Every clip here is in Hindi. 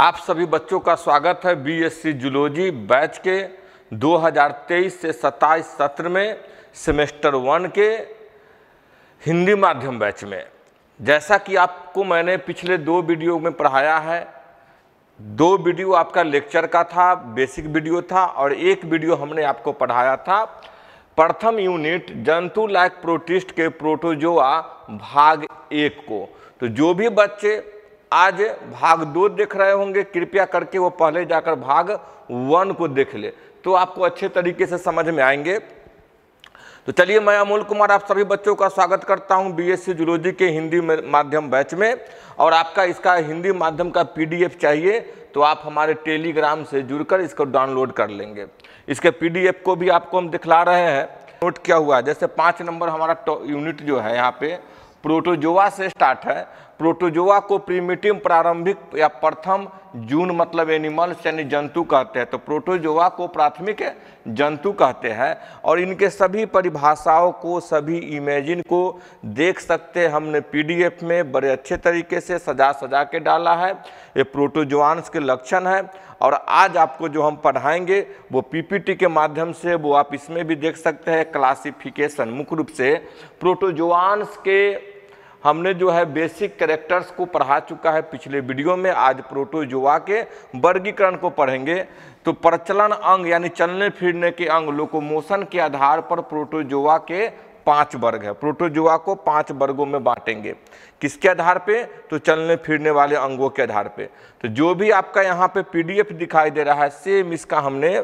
आप सभी बच्चों का स्वागत है बीएससी जुलोजी बैच के 2023 से 27 सत्र में सेमेस्टर वन के हिंदी माध्यम बैच में जैसा कि आपको मैंने पिछले दो वीडियो में पढ़ाया है दो वीडियो आपका लेक्चर का था बेसिक वीडियो था और एक वीडियो हमने आपको पढ़ाया था प्रथम यूनिट जंतु लाइक प्रोटिस्ट के प्रोटोजोआ भाग एक को तो जो भी बच्चे आज भाग दो देख रहे होंगे कृपया करके वो पहले जाकर भाग वन को देख ले तो आपको अच्छे तरीके से समझ में आएंगे तो चलिए मैं अमोल कुमार आप सभी बच्चों का स्वागत करता हूं बीएससी जूलॉजी के हिंदी माध्यम बैच में और आपका इसका हिंदी माध्यम का पीडीएफ चाहिए तो आप हमारे टेलीग्राम से जुड़कर इसको डाउनलोड कर लेंगे इसके पीडीएफ को भी आपको हम दिखला रहे हैं नोट क्या हुआ जैसे पाँच नंबर हमारा यूनिट जो है यहाँ पे प्रोटोजोआ से स्टार्ट है प्रोटोजोआ को प्रीमिटिव प्रारंभिक या प्रथम जून मतलब एनिमल्स यानी जंतु कहते हैं तो प्रोटोजोआ को प्राथमिक जंतु कहते हैं और इनके सभी परिभाषाओं को सभी इमेजिन को देख सकते हमने पीडीएफ में बड़े अच्छे तरीके से सजा सजा के डाला है ये प्रोटोजोआंस के लक्षण है और आज आपको जो हम पढ़ाएंगे वो पीपीटी के माध्यम से वो आप इसमें भी देख सकते हैं क्लासिफिकेशन मुख्य रूप से प्रोटोजोआंस के हमने जो है बेसिक करेक्टर्स को पढ़ा चुका है पिछले वीडियो में आज प्रोटोजोआ के वर्गीकरण को पढ़ेंगे तो प्रचलन अंग यानी चलने फिरने के अंग लोकोमोशन के आधार पर प्रोटोजोआ के पांच वर्ग है प्रोटोजोआ को पांच वर्गों में बांटेंगे किसके आधार पे तो चलने फिरने वाले अंगों के आधार पे तो जो भी आपका यहाँ पे पीडीएफ दिखाई दे रहा है सेम इसका हमने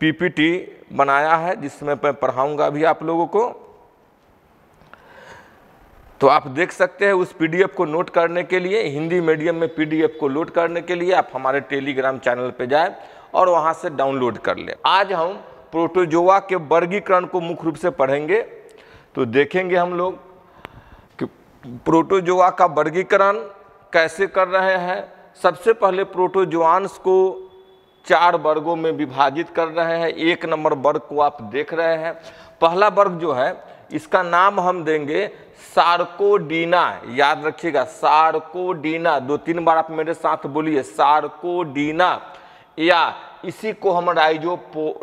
पीपीटी बनाया है जिसमें मैं पढ़ाऊँगा अभी आप लोगों को तो आप देख सकते हैं उस पीडीएफ को नोट करने के लिए हिंदी मीडियम में पीडीएफ को लोड करने के लिए आप हमारे टेलीग्राम चैनल पर जाएं और वहाँ से डाउनलोड कर लें आज हम प्रोटोजोआ के वर्गीकरण को मुख्य रूप से पढ़ेंगे तो देखेंगे हम लोग कि प्रोटोजोआ का वर्गीकरण कैसे कर रहे हैं सबसे पहले प्रोटोजोआंस को चार वर्गों में विभाजित कर रहे हैं एक नंबर वर्ग को आप देख रहे हैं पहला वर्ग जो है इसका नाम हम देंगे सार्कोडीना याद रखिएगा सार्कोडीना दो तीन बार आप मेरे साथ बोलिए सार्कोडीना या इसी को हम राइजो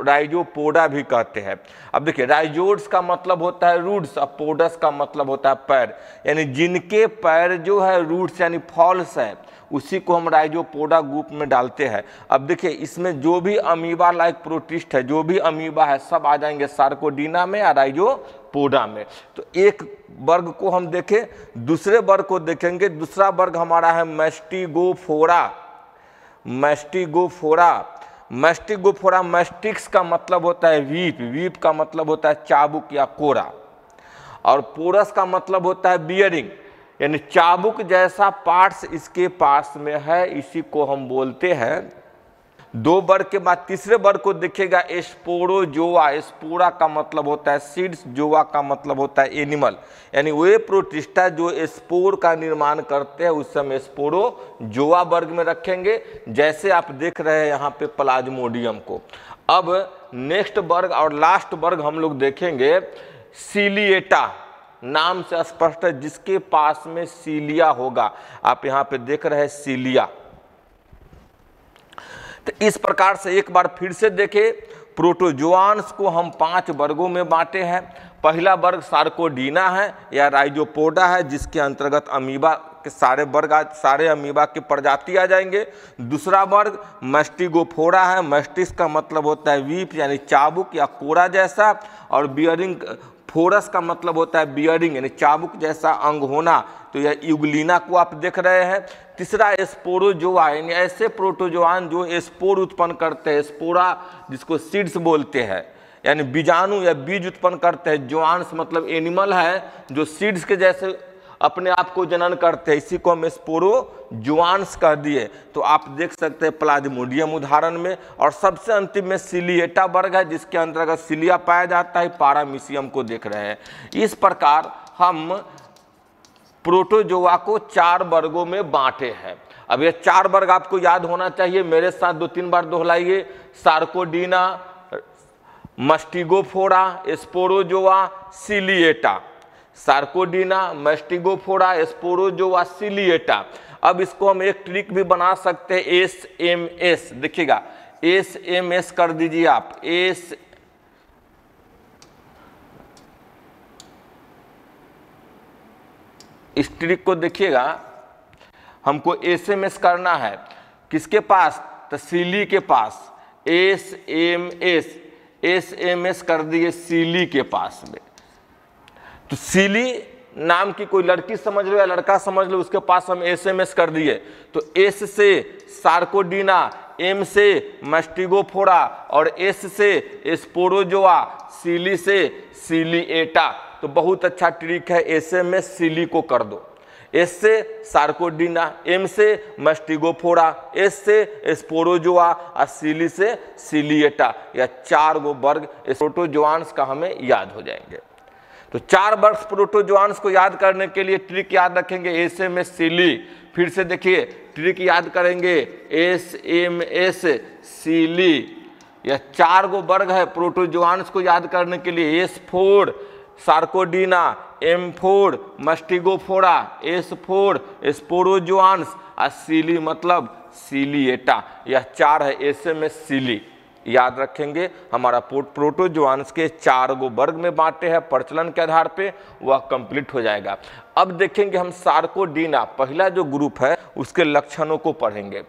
राइजोपोडा भी कहते हैं अब देखिए राइजोड्स का मतलब होता है रूट्स और पोडस का मतलब होता है पैर यानी जिनके पैर जो है रूट्स यानी फॉल्स है उसी को हम राइजोपोडा ग्रुप में डालते हैं अब देखिए इसमें जो भी अमीबा लाइक प्रोटिस्ट है जो भी अमीबा है सब आ जाएंगे सार्कोडीना में या राइजो पोडा में तो एक वर्ग को हम देखें दूसरे वर्ग को देखेंगे दूसरा वर्ग हमारा है मैस्टिगोफोरा मैस्टिगोफोरा मैस्टिगोफोरा मैस्टिक्स का मतलब होता है वीप वीप का मतलब होता है चाबुक या कोरा और पोरस का मतलब होता है बियरिंग यानी चाबुक जैसा पार्ट्स इसके पास में है इसी को हम बोलते हैं दो वर्ग के बाद तीसरे वर्ग को देखेगा जोवा एस्पोरा का मतलब होता है सीड्स जोआ का मतलब होता है एनिमल यानी वे प्रोटिस्टा जो स्पोर का निर्माण करते हैं उस समय जोवा वर्ग में रखेंगे जैसे आप देख रहे हैं यहाँ पे प्लाज्मोडियम को अब नेक्स्ट वर्ग और लास्ट वर्ग हम लोग देखेंगे सीलिएटा नाम से स्पष्ट है जिसके पास में सीलिया होगा आप यहाँ पे देख रहे हैं सीलिया तो इस प्रकार से एक बार फिर से देखें प्रोटोजुआंस को हम पांच वर्गों में बांटे हैं पहला वर्ग सार्कोडीना है या राइजोपोडा है जिसके अंतर्गत अमीबा के सारे वर्ग सारे अमीबा की प्रजाति आ जाएंगे दूसरा वर्ग मस्टिगोफोरा है मैस्टिस का मतलब होता है वीप यानी चाबुक या कोरा जैसा और बियरिंग फोरस का मतलब होता है बियरिंग यानी चाबुक जैसा अंग होना तो यह युगलिना को आप देख रहे हैं तीसरा स्पोरोजोआइन ऐसे प्रोटोजोआन जो स्पोर उत्पन्न करते हैं स्पोरा जिसको सीड्स बोलते हैं यानी बीजाणु या बीज उत्पन्न करते हैं जोआंस मतलब एनिमल है जो सीड्स के जैसे अपने आप को जनन करते हैं इसी को हम स्पोरो जुआंस कह दिए तो आप देख सकते हैं प्लाज्मोडियम उदाहरण में और सबसे अंतिम में सिलिएटा वर्ग है जिसके अंतर्गत सिलिया पाया जाता है पारामिसियम को देख रहे हैं इस प्रकार हम प्रोटोजोआ को चार वर्गों में बांटे हैं अब ये चार वर्ग आपको याद होना चाहिए मेरे साथ दो तीन बार दोहलाइए Sarcodina Mastigophora Sporozoa Ciliata Sarcodina Mastigophora Sporozoa Ciliata अब इसको हम एक ट्रिक भी बना सकते हैं एस एम एस देखिएगा एस एम एस कर दीजिए आप एस इस ट्रिक को देखिएगा हमको एस एम एस करना है किसके पास तो सीली के पास S M S S M S कर दिए सीली के पास में तो सीली नाम की कोई लड़की समझ लो या लड़का समझ लो उसके पास हम एस एम एस कर दिए तो एस से सार्कोडीना एम से मस्टिगोफोरा और एस से एस्पोरोजोआ सीली से सीलीएटा तो बहुत अच्छा ट्रिक है ऐसे में सिली को कर दो एस से सार्कोडीना एम से मस्टिगोफोरा एस से स्पोरोजोआ और सिली से सिलिएटा या चार गो वर्ग प्रोटोजोआंस का हमें याद हो जाएंगे तो चार वर्ग प्रोटोजोआंस को याद करने के लिए ट्रिक याद रखेंगे एस एम एस सिली फिर से देखिए ट्रिक याद करेंगे एस एम एस सिली या चार गो वर्ग है प्रोटोजोआंस को याद करने के लिए S four sarcodina M four mastigophora S four sporozoans आ सीली मतलब सीलिएटा यह चार है ऐसे में सीली याद रखेंगे हमारा पोट के चार गो वर्ग में बांटे हैं प्रचलन के आधार पे वह कंप्लीट हो जाएगा अब देखेंगे हम सार्कोडीना पहला जो ग्रुप है उसके लक्षणों को पढ़ेंगे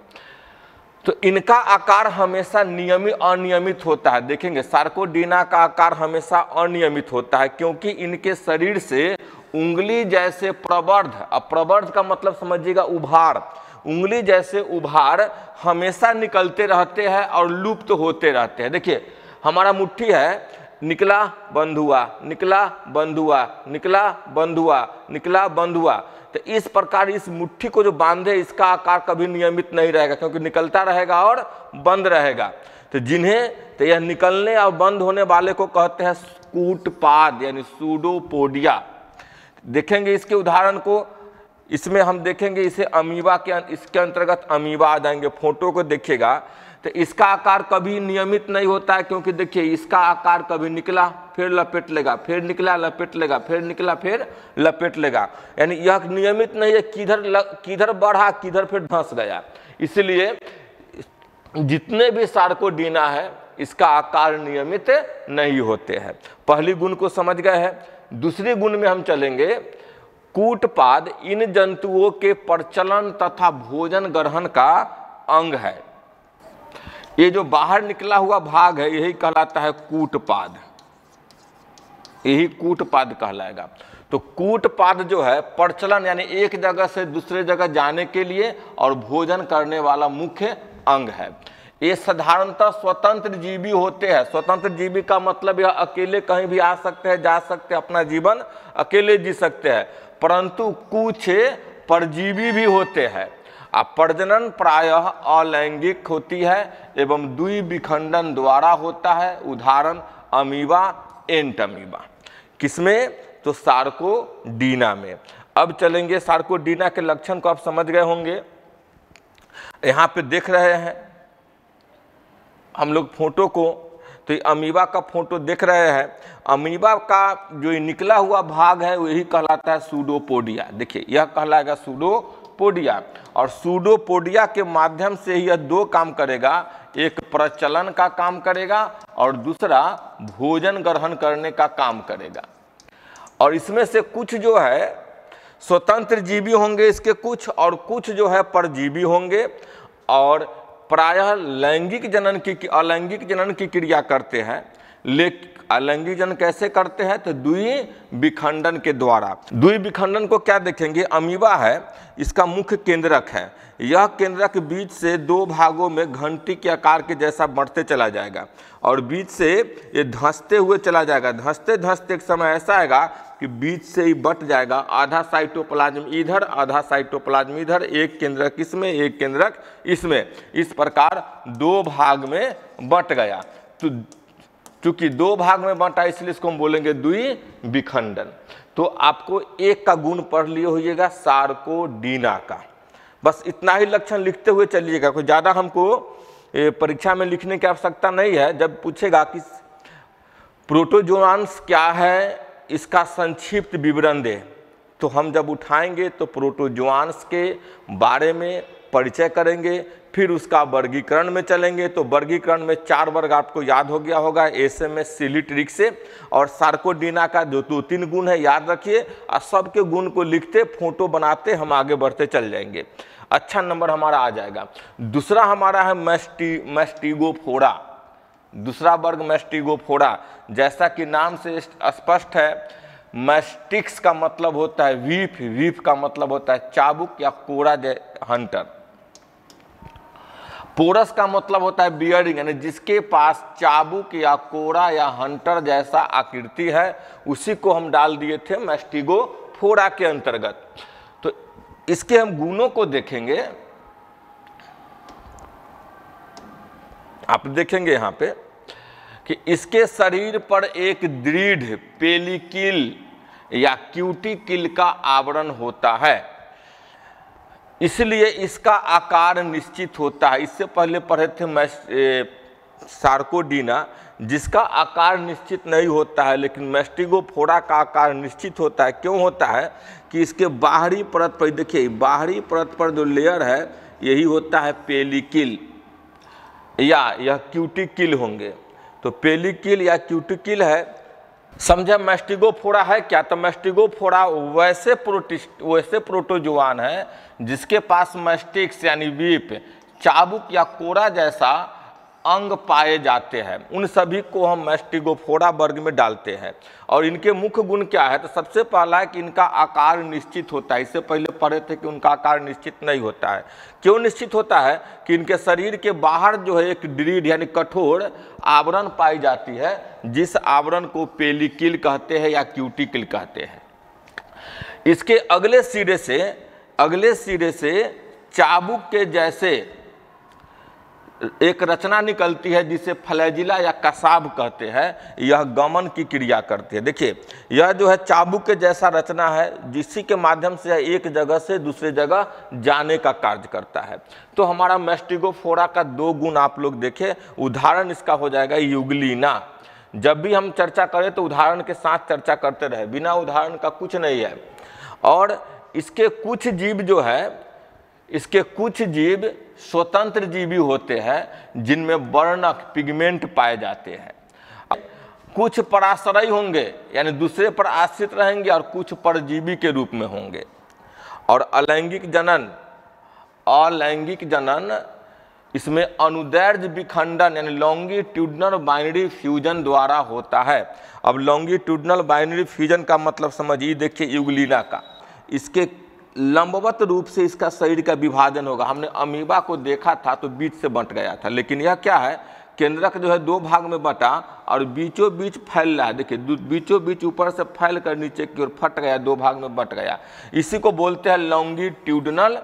तो इनका आकार हमेशा नियमित अनियमित होता है देखेंगे सार्कोडीना का आकार हमेशा अनियमित होता है क्योंकि इनके शरीर से उंगली जैसे प्रबर्ध अब का मतलब समझिएगा उभार उंगली जैसे उभार हमेशा निकलते रहते हैं और लुप्त तो होते रहते हैं देखिए हमारा मुट्ठी है निकला बंधुआ निकला बंधुआ निकला बंधुआ निकला बंधुआ तो इस प्रकार इस मुट्ठी को जो बांधे इसका आकार कभी नियमित नहीं रहेगा क्योंकि निकलता रहेगा और बंद रहेगा तो जिन्हें तो यह निकलने और बंद होने वाले को कहते हैं कूटपाद यानी सूडोपोडिया देखेंगे इसके उदाहरण को इसमें हम देखेंगे इसे अमीबा के अं, इसके अंतर्गत अमीबा आ जाएंगे फोटो को देखिएगा तो इसका आकार कभी नियमित नहीं होता है क्योंकि देखिए इसका आकार कभी निकला फिर लपेट लेगा फिर निकला लपेट लेगा फिर निकला फिर लपेट लेगा यानी यह नियमित नहीं है किधर किधर बढ़ा किधर फिर धंस गया इसलिए जितने भी डीना है इसका आकार नियमित नहीं होते हैं पहली गुण को समझ गए हैं दूसरी गुण में हम चलेंगे कूटपाद इन जंतुओं के प्रचलन तथा भोजन ग्रहण का अंग है ये जो बाहर निकला हुआ भाग है यही कहलाता है कूटपाद यही कूटपाद कहलाएगा तो कूटपाद जो है प्रचलन यानी एक जगह से दूसरे जगह जाने के लिए और भोजन करने वाला मुख्य अंग है ये साधारणतः स्वतंत्र जीवी होते हैं स्वतंत्र जीवी का मतलब यह अकेले कहीं भी आ सकते हैं जा सकते हैं अपना जीवन अकेले जी सकते हैं परंतु कुछ परजीवी भी होते हैं आ प्रजनन प्रायः अलैंगिक होती है एवं दुई विखंडन द्वारा होता है उदाहरण अमीबा एंट अमीबा किसमें तो सार्कोडीना में अब चलेंगे सार्कोडीना के लक्षण को आप समझ गए होंगे यहाँ पे देख रहे हैं हम लोग फोटो को तो ये अमीबा का फोटो देख रहे हैं अमीबा का जो निकला हुआ भाग है वही कहलाता है सूडोपोडिया देखिए यह कहलाएगा सूडो पोडिया और सूडोपोडिया के माध्यम से यह दो काम करेगा एक प्रचलन का काम करेगा और दूसरा भोजन ग्रहण करने का काम करेगा और इसमें से कुछ जो है स्वतंत्र जीवी होंगे इसके कुछ और कुछ जो है परजीवी होंगे और प्रायः लैंगिक जनन की अलैंगिक जनन की क्रिया करते हैं ले अलंगीजन कैसे करते हैं तो दुई विखंडन के द्वारा दुई विखंडन को क्या देखेंगे अमीबा है इसका मुख्य केंद्रक है यह केंद्रक बीच से दो भागों में घंटी के आकार के जैसा बढ़ते चला जाएगा और बीच से ये धंसते हुए चला जाएगा धंसते धंसते एक समय ऐसा आएगा कि बीच से ही बट जाएगा आधा साइटोप्लाज्म इधर आधा साइटोप्लाज्म इधर एक केंद्रक इसमें एक केंद्रक इसमें इस प्रकार दो भाग में बट गया तो चूंकि दो भाग में बांटा इसलिए इसको हम बोलेंगे दुई विखंडन तो आपको एक का गुण पढ़ लिए होइएगा सार्को डीना का बस इतना ही लक्षण लिखते हुए चलिएगा कोई ज़्यादा हमको परीक्षा में लिखने की आवश्यकता नहीं है जब पूछेगा कि प्रोटोजोआंस क्या है इसका संक्षिप्त विवरण दे तो हम जब उठाएंगे तो प्रोटोजोआंस के बारे में परिचय करेंगे फिर उसका वर्गीकरण में चलेंगे तो वर्गीकरण में चार वर्ग आपको याद हो गया होगा ऐसे में सिलिट्रिक से और सार्कोडीना का जो दो तीन गुण है याद रखिए और सबके गुण को लिखते फोटो बनाते हम आगे बढ़ते चल जाएंगे अच्छा नंबर हमारा आ जाएगा दूसरा हमारा है मैस्टी मैस्टिगोफोरा दूसरा वर्ग मैस्टिगोफोरा जैसा कि नाम से स्पष्ट है मैस्टिक्स का मतलब होता है वीफ वीफ का मतलब होता है चाबुक या कोरा हंटर पोरस का मतलब होता है बियरिंग यानी जिसके पास चाबुक या कोरा या हंटर जैसा आकृति है उसी को हम डाल दिए थे मैस्टिगो फोरा के अंतर्गत तो इसके हम गुणों को देखेंगे आप देखेंगे यहाँ पे कि इसके शरीर पर एक दृढ़ पेलिकिल या क्यूटिकिल का आवरण होता है इसलिए इसका आकार निश्चित होता है इससे पहले पढ़े थे मैं सार्कोडीना जिसका आकार निश्चित नहीं होता है लेकिन मेस्टिगोफोरा का आकार निश्चित होता है क्यों होता है कि इसके बाहरी परत पर देखिए बाहरी परत पर जो लेयर है यही होता है पेलिकिल या यह क्यूटिकिल होंगे तो पेलिकिल या क्यूटिकिल है समझे मैस्टिगो फोड़ा है क्या तो मैस्टिगो फोड़ा वैसे प्रोटिस्ट वैसे प्रोटोजुआन है जिसके पास मैस्टिक्स यानी वीप चाबुक या कोरा जैसा अंग पाए जाते हैं उन सभी को हम मैस्टिगोफोरा वर्ग में डालते हैं और इनके मुख्य गुण क्या है तो सबसे पहला है कि इनका आकार निश्चित होता है इससे पहले पढ़े थे कि उनका आकार निश्चित नहीं होता है क्यों निश्चित होता है कि इनके शरीर के बाहर जो है एक ड्रीड यानी कठोर आवरण पाई जाती है जिस आवरण को पेलिकिल कहते हैं या क्यूटिकिल कहते हैं इसके अगले सिरे से अगले सिरे से चाबुक के जैसे एक रचना निकलती है जिसे फलैजिला या कसाब कहते हैं यह गमन की क्रिया करती है देखिए यह जो है चाबू के जैसा रचना है जिसी के माध्यम से यह एक जगह से दूसरे जगह जाने का कार्य करता है तो हमारा मेस्टिगोफोरा का दो गुण आप लोग देखें उदाहरण इसका हो जाएगा युगलीना जब भी हम चर्चा करें तो उदाहरण के साथ चर्चा करते रहे बिना उदाहरण का कुछ नहीं है और इसके कुछ जीव जो है इसके कुछ जीव स्वतंत्र जीवी होते हैं जिनमें वर्णक पिगमेंट पाए जाते हैं कुछ पराश्रय होंगे यानी दूसरे पर आश्रित रहेंगे और कुछ परजीवी के रूप में होंगे और अलैंगिक जनन अलैंगिक जनन इसमें अनुदैर्ज विखंडन यानी लॉन्गिट्यूडनल बाइनरी फ्यूजन द्वारा होता है अब लॉन्गिट्यूडनल बाइनरी फ्यूजन का मतलब समझिए देखिए युगलीना का इसके लंबवत रूप से इसका शरीर का विभाजन होगा हमने अमीबा को देखा था तो बीच से बंट गया था लेकिन यह क्या है केंद्रक जो है दो भाग में बटा और बीचों बीच फैल रहा है देखिए बीचों बीच ऊपर से फैल कर नीचे की ओर फट गया दो भाग में बट गया इसी को बोलते हैं लॉन्गिट्यूडनल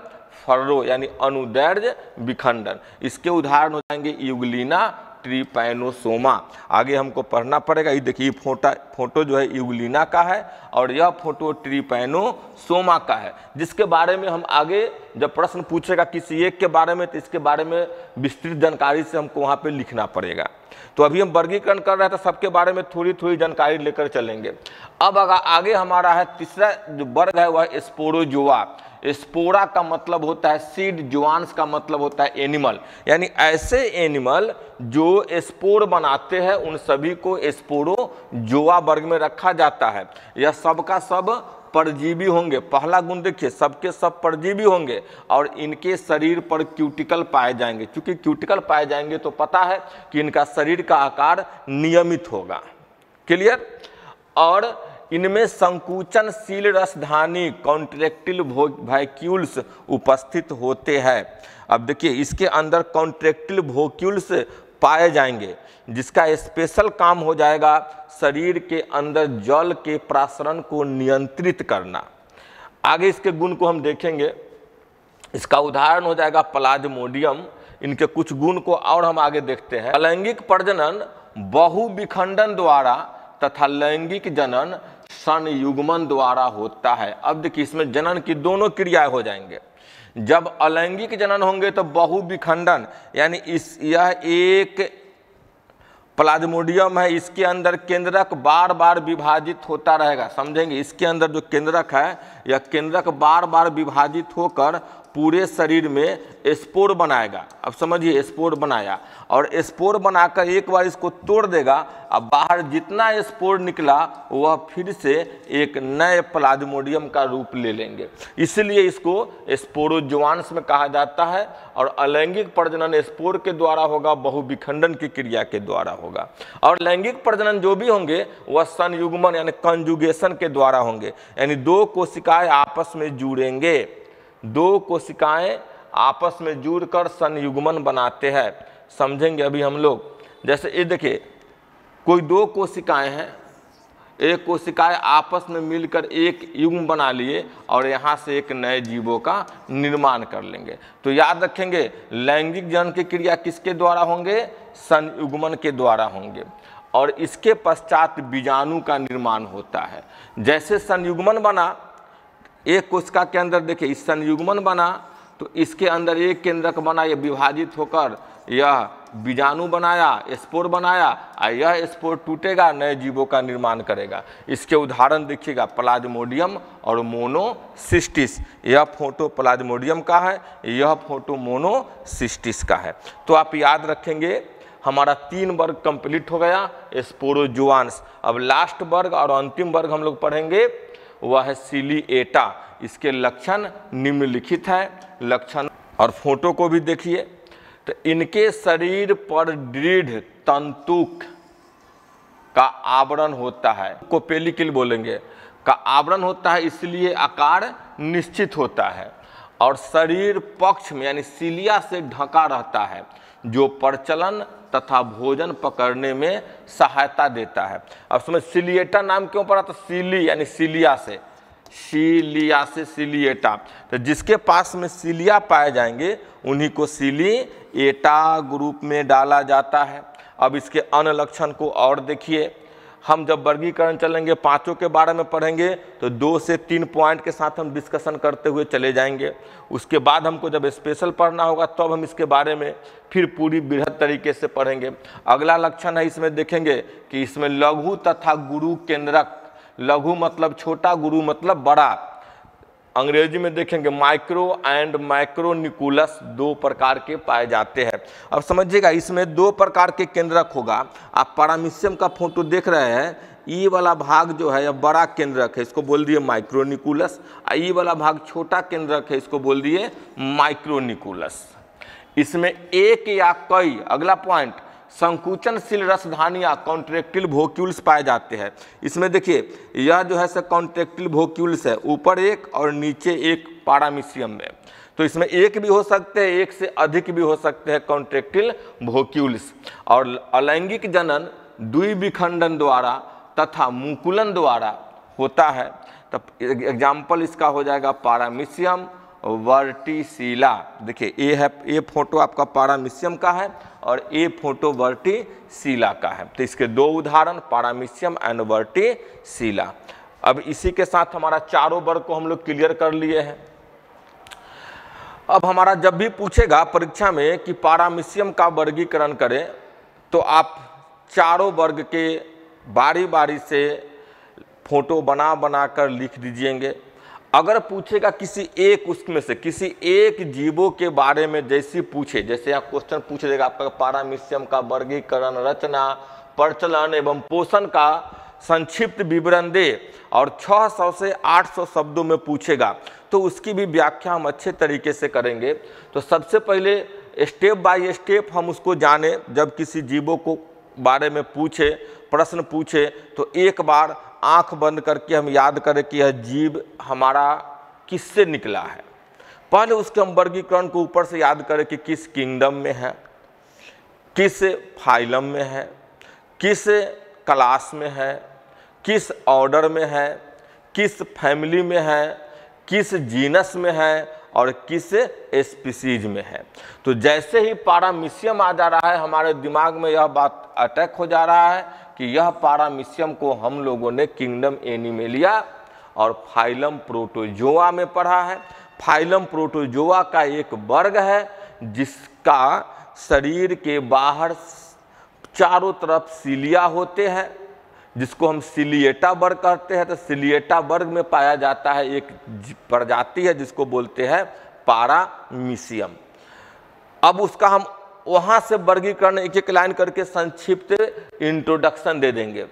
फर्रो यानी अनुदैर्ज विखंडन इसके उदाहरण हो जाएंगे युगलिना ट्रीपैनोसोमा आगे हमको पढ़ना पड़ेगा ये देखिए फोटा फोटो जो है यूगलिना का है और यह फोटो ट्रीपैनोसोमा का है जिसके बारे में हम आगे जब प्रश्न पूछेगा किसी एक के बारे में तो इसके बारे में विस्तृत जानकारी से हमको वहाँ पे लिखना पड़ेगा तो अभी हम वर्गीकरण कर रहे थे सबके बारे में थोड़ी थोड़ी जानकारी लेकर चलेंगे अब अगर आगे हमारा है तीसरा जो वर्ग है वह स्पोरोजोआ स्पोरा का मतलब होता है सीड जुआंस का मतलब होता है एनिमल यानी ऐसे एनिमल जो स्पोर बनाते हैं उन सभी को स्पोरो जोआ वर्ग में रखा जाता है यह सबका सब परजीवी होंगे पहला गुण देखिए सबके सब परजीवी होंगे और इनके शरीर पर क्यूटिकल पाए जाएंगे क्योंकि क्यूटिकल पाए जाएंगे तो पता है कि इनका शरीर का आकार नियमित होगा क्लियर और इनमें संकुचनशील रसधानी कॉन्ट्रेक्टिल वैक्यूल्स उपस्थित होते हैं अब देखिए इसके अंदर कॉन्ट्रेक्टिल वोक्यूल्स पाए जाएंगे जिसका स्पेशल काम हो जाएगा शरीर के अंदर जल के प्रासरण को नियंत्रित करना आगे इसके गुण को हम देखेंगे इसका उदाहरण हो जाएगा प्लाज्मोडियम इनके कुछ गुण को और हम आगे देखते हैं अलैंगिक प्रजनन बहुविखंडन द्वारा तथा लैंगिक जनन सन युग्मन द्वारा होता है अब देखिए इसमें जनन की दोनों क्रियाएं हो जाएंगे जब अलैंगिक जनन होंगे तो बहु विखंडन यानी इस यह एक प्लाज्मोडियम है इसके अंदर केंद्रक बार बार विभाजित होता रहेगा समझेंगे इसके अंदर जो केंद्रक है यह केंद्रक बार बार विभाजित होकर पूरे शरीर में स्पोर बनाएगा अब समझिए स्पोर बनाया और स्पोर बनाकर एक बार इसको तोड़ देगा अब बाहर जितना स्पोर निकला वह फिर से एक नए प्लाज्मोडियम का रूप ले लेंगे इसलिए इसको स्पोरोजवान्स में कहा जाता है और अलैंगिक प्रजनन स्पोर के द्वारा होगा बहुविखंडन की क्रिया के द्वारा होगा और लैंगिक प्रजनन जो भी होंगे वह संयुग्मन यानी कंजुगेशन के द्वारा होंगे यानी दो कोशिकाएं आपस में जुड़ेंगे दो कोशिकाएं आपस में जुड़कर संयुग्मन बनाते हैं समझेंगे अभी हम लोग जैसे ये देखिए कोई दो कोशिकाएं हैं एक कोशिकाएं आपस में मिलकर एक युग्म बना लिए और यहाँ से एक नए जीवों का निर्माण कर लेंगे तो याद रखेंगे लैंगिक जन की क्रिया किसके द्वारा होंगे संयुग्मन के द्वारा होंगे और इसके पश्चात बीजाणु का निर्माण होता है जैसे संयुग्मन बना एक कोशिका के अंदर देखिए इस संयुग्मन बना तो इसके अंदर एक केंद्रक बना ये विभाजित होकर यह बीजाणु बनाया स्पोर बनाया और यह स्पोर टूटेगा नए जीवों का निर्माण करेगा इसके उदाहरण देखिएगा प्लाज्मोडियम और मोनोसिस्टिस यह फोटो प्लाज्मोडियम का है यह फोटो मोनोसिस्टिस का है तो आप याद रखेंगे हमारा तीन वर्ग कंप्लीट हो गया स्पोरोजुआंस अब लास्ट वर्ग और अंतिम वर्ग हम लोग पढ़ेंगे वह सिली सिलिएटा इसके लक्षण निम्नलिखित हैं लक्षण और फोटो को भी देखिए तो इनके शरीर पर दृढ़ तंतुक का आवरण होता है को पेलिकिल बोलेंगे का आवरण होता है इसलिए आकार निश्चित होता है और शरीर पक्ष में यानी सिलिया से ढका रहता है जो प्रचलन तथा भोजन पकड़ने में सहायता देता है अब समझ सिलिएटा नाम क्यों पड़ा तो सिली यानी सिलिया से सिलिया से सिलिएटा तो जिसके पास में सिलिया पाए जाएंगे उन्हीं को सिली एटा ग्रुप में डाला जाता है अब इसके अन्य लक्षण को और देखिए हम जब वर्गीकरण चलेंगे पाँचों के बारे में पढ़ेंगे तो दो से तीन पॉइंट के साथ हम डिस्कशन करते हुए चले जाएंगे उसके बाद हमको जब स्पेशल पढ़ना होगा तब तो हम इसके बारे में फिर पूरी बृहद तरीके से पढ़ेंगे अगला लक्षण है इसमें देखेंगे कि इसमें लघु तथा गुरु केंद्रक लघु मतलब छोटा गुरु मतलब बड़ा अंग्रेजी में देखेंगे माइक्रो एंड माइक्रोनिकुलस दो प्रकार के पाए जाते हैं अब समझिएगा इसमें दो प्रकार के केंद्रक होगा आप पारामिशियम का फोटो देख रहे हैं ई वाला भाग जो है बड़ा केंद्रक है इसको बोल दिए माइक्रोनिकुलस और ई वाला भाग छोटा केंद्रक है इसको बोल दिए माइक्रोनिकुलस इसमें एक या कई अगला पॉइंट संकुचनशील रसधानियाँ कॉन्ट्रेक्टिल भोक्यूल्स पाए जाते हैं इसमें देखिए यह जो है सर कॉन्ट्रेक्टिल भोक्यूल्स है ऊपर एक और नीचे एक पारामिशियम में तो इसमें एक भी हो सकते हैं एक से अधिक भी हो सकते हैं कॉन्ट्रेक्टिल भोक्यूल्स और अलैंगिक जनन दुई विखंडन द्वारा तथा मुकुलन द्वारा होता है तो एग्जाम्पल इसका हो जाएगा पारामिशियम वर्टिसीला देखिए ए है ए फोटो आपका पारामिशियम का है और ए फोटो वर्टिसीला का है तो इसके दो उदाहरण पारामिशियम एंड वर्टिसीला अब इसी के साथ हमारा चारों वर्ग को हम लोग क्लियर कर लिए हैं अब हमारा जब भी पूछेगा परीक्षा में कि पारामिशियम का वर्गीकरण करें तो आप चारों वर्ग के बारी बारी से फोटो बना बना कर लिख दीजिएंगे अगर पूछेगा किसी एक उसमें से किसी एक जीवों के बारे में जैसी पूछे जैसे आप क्वेश्चन पूछ देगा आपका पारामिशियम का वर्गीकरण रचना प्रचलन एवं पोषण का संक्षिप्त विवरण दे और 600 से 800 शब्दों में पूछेगा तो उसकी भी व्याख्या हम अच्छे तरीके से करेंगे तो सबसे पहले स्टेप बाय स्टेप हम उसको जाने जब किसी जीवों को बारे में पूछे प्रश्न पूछे तो एक बार आंख बंद करके हम याद करें कि यह जीव हमारा किससे निकला है पहले उसके हम वर्गीकरण को ऊपर से याद करें कि किस किंगडम में है किस फाइलम में है किस क्लास में है किस ऑर्डर में है किस फैमिली में है किस जीनस में है और किस स्पीसीज में है तो जैसे ही पारामिशियम आ जा रहा है हमारे दिमाग में यह बात अटैक हो जा रहा है कि यह पारामिशियम को हम लोगों ने किंगडम एनिमेलिया और फाइलम प्रोटोजोआ में पढ़ा है फाइलम प्रोटोजोआ का एक वर्ग है जिसका शरीर के बाहर चारों तरफ सिलिया होते हैं जिसको हम सिलिएटा वर्ग कहते हैं तो सिलिएटा वर्ग में पाया जाता है एक प्रजाति है जिसको बोलते हैं पारामिशियम अब उसका हम वहाँ से वर्गीकरण एक एक लाइन करके संक्षिप्त इंट्रोडक्शन दे देंगे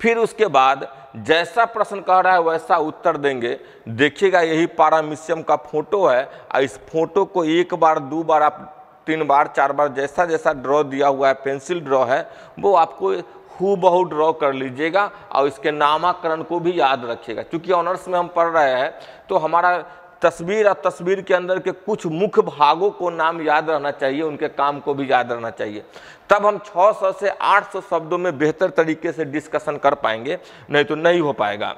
फिर उसके बाद जैसा प्रश्न कह रहा है वैसा उत्तर देंगे देखिएगा यही पारामिशियम का फोटो है और इस फोटो को एक बार दो बार आप तीन बार चार बार जैसा जैसा ड्रॉ दिया हुआ है पेंसिल ड्रॉ है वो आपको हु बहु ड्रॉ कर लीजिएगा और इसके नामाकरण को भी याद रखिएगा क्योंकि ऑनर्स में हम पढ़ रहे हैं तो हमारा तस्वीर और तस्वीर के अंदर के कुछ मुख्य भागों को नाम याद रहना चाहिए उनके काम को भी याद रहना चाहिए तब हम 600 से 800 शब्दों में बेहतर तरीके से डिस्कशन कर पाएंगे नहीं तो नहीं हो पाएगा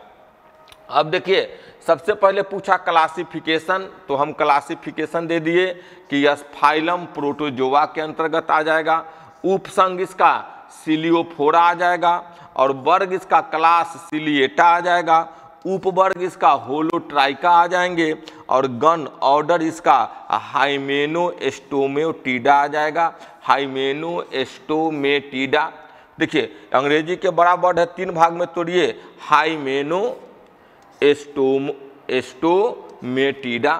अब देखिए सबसे पहले पूछा क्लासिफिकेशन तो हम क्लासिफिकेशन दे दिए कि यह फाइलम प्रोटोजोवा के अंतर्गत आ जाएगा उपसंग इसका सिलियोफोरा आ जाएगा और वर्ग इसका क्लास सिलिएटा आ जाएगा उपवर्ग इसका होलोट्राइका आ जाएंगे और गन ऑर्डर इसका हाइमेनो एस्टोमेटीडा आ जाएगा हाइमेनो एस्टोमेटीडा देखिए अंग्रेजी के बड़ा वर्ड है तीन भाग में तोड़िए हाइमेनो एस्टोम एस्टोमेटीडा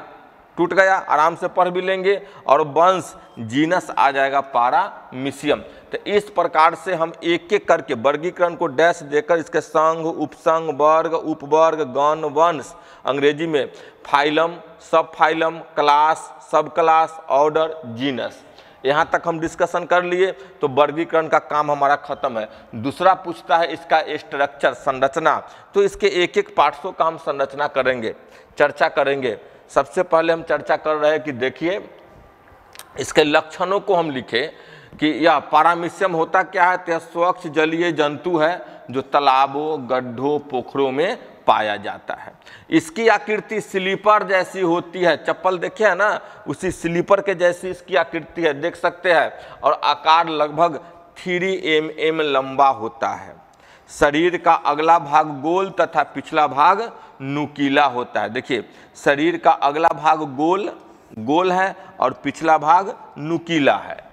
टूट गया आराम से पढ़ भी लेंगे और वंश जीनस आ जाएगा पारा मिसियम तो इस प्रकार से हम एक एक करके वर्गीकरण को डैश देकर इसके संघ उपसंग वर्ग उपवर्ग गण वंश अंग्रेजी में phylum sub phylum class sub class order genus यहाँ तक हम डिस्कशन कर लिए तो वर्गीकरण का काम हमारा खत्म है दूसरा पूछता है इसका स्ट्रक्चर संरचना तो इसके एक एक पार्ट्सों का हम संरचना करेंगे चर्चा करेंगे सबसे पहले हम चर्चा कर रहे हैं कि देखिए इसके लक्षणों को हम लिखे कि यह पारामिशियम होता क्या है तो स्वच्छ जलीय जंतु है जो तालाबों गड्ढों पोखरों में पाया जाता है इसकी आकृति स्लीपर जैसी होती है चप्पल देखे है ना उसी स्लीपर के जैसी इसकी आकृति है देख सकते हैं और आकार लगभग थ्री एम एम लंबा होता है शरीर का अगला भाग गोल तथा पिछला भाग नुकीला होता है देखिए शरीर का अगला भाग गोल गोल है और पिछला भाग नुकीला है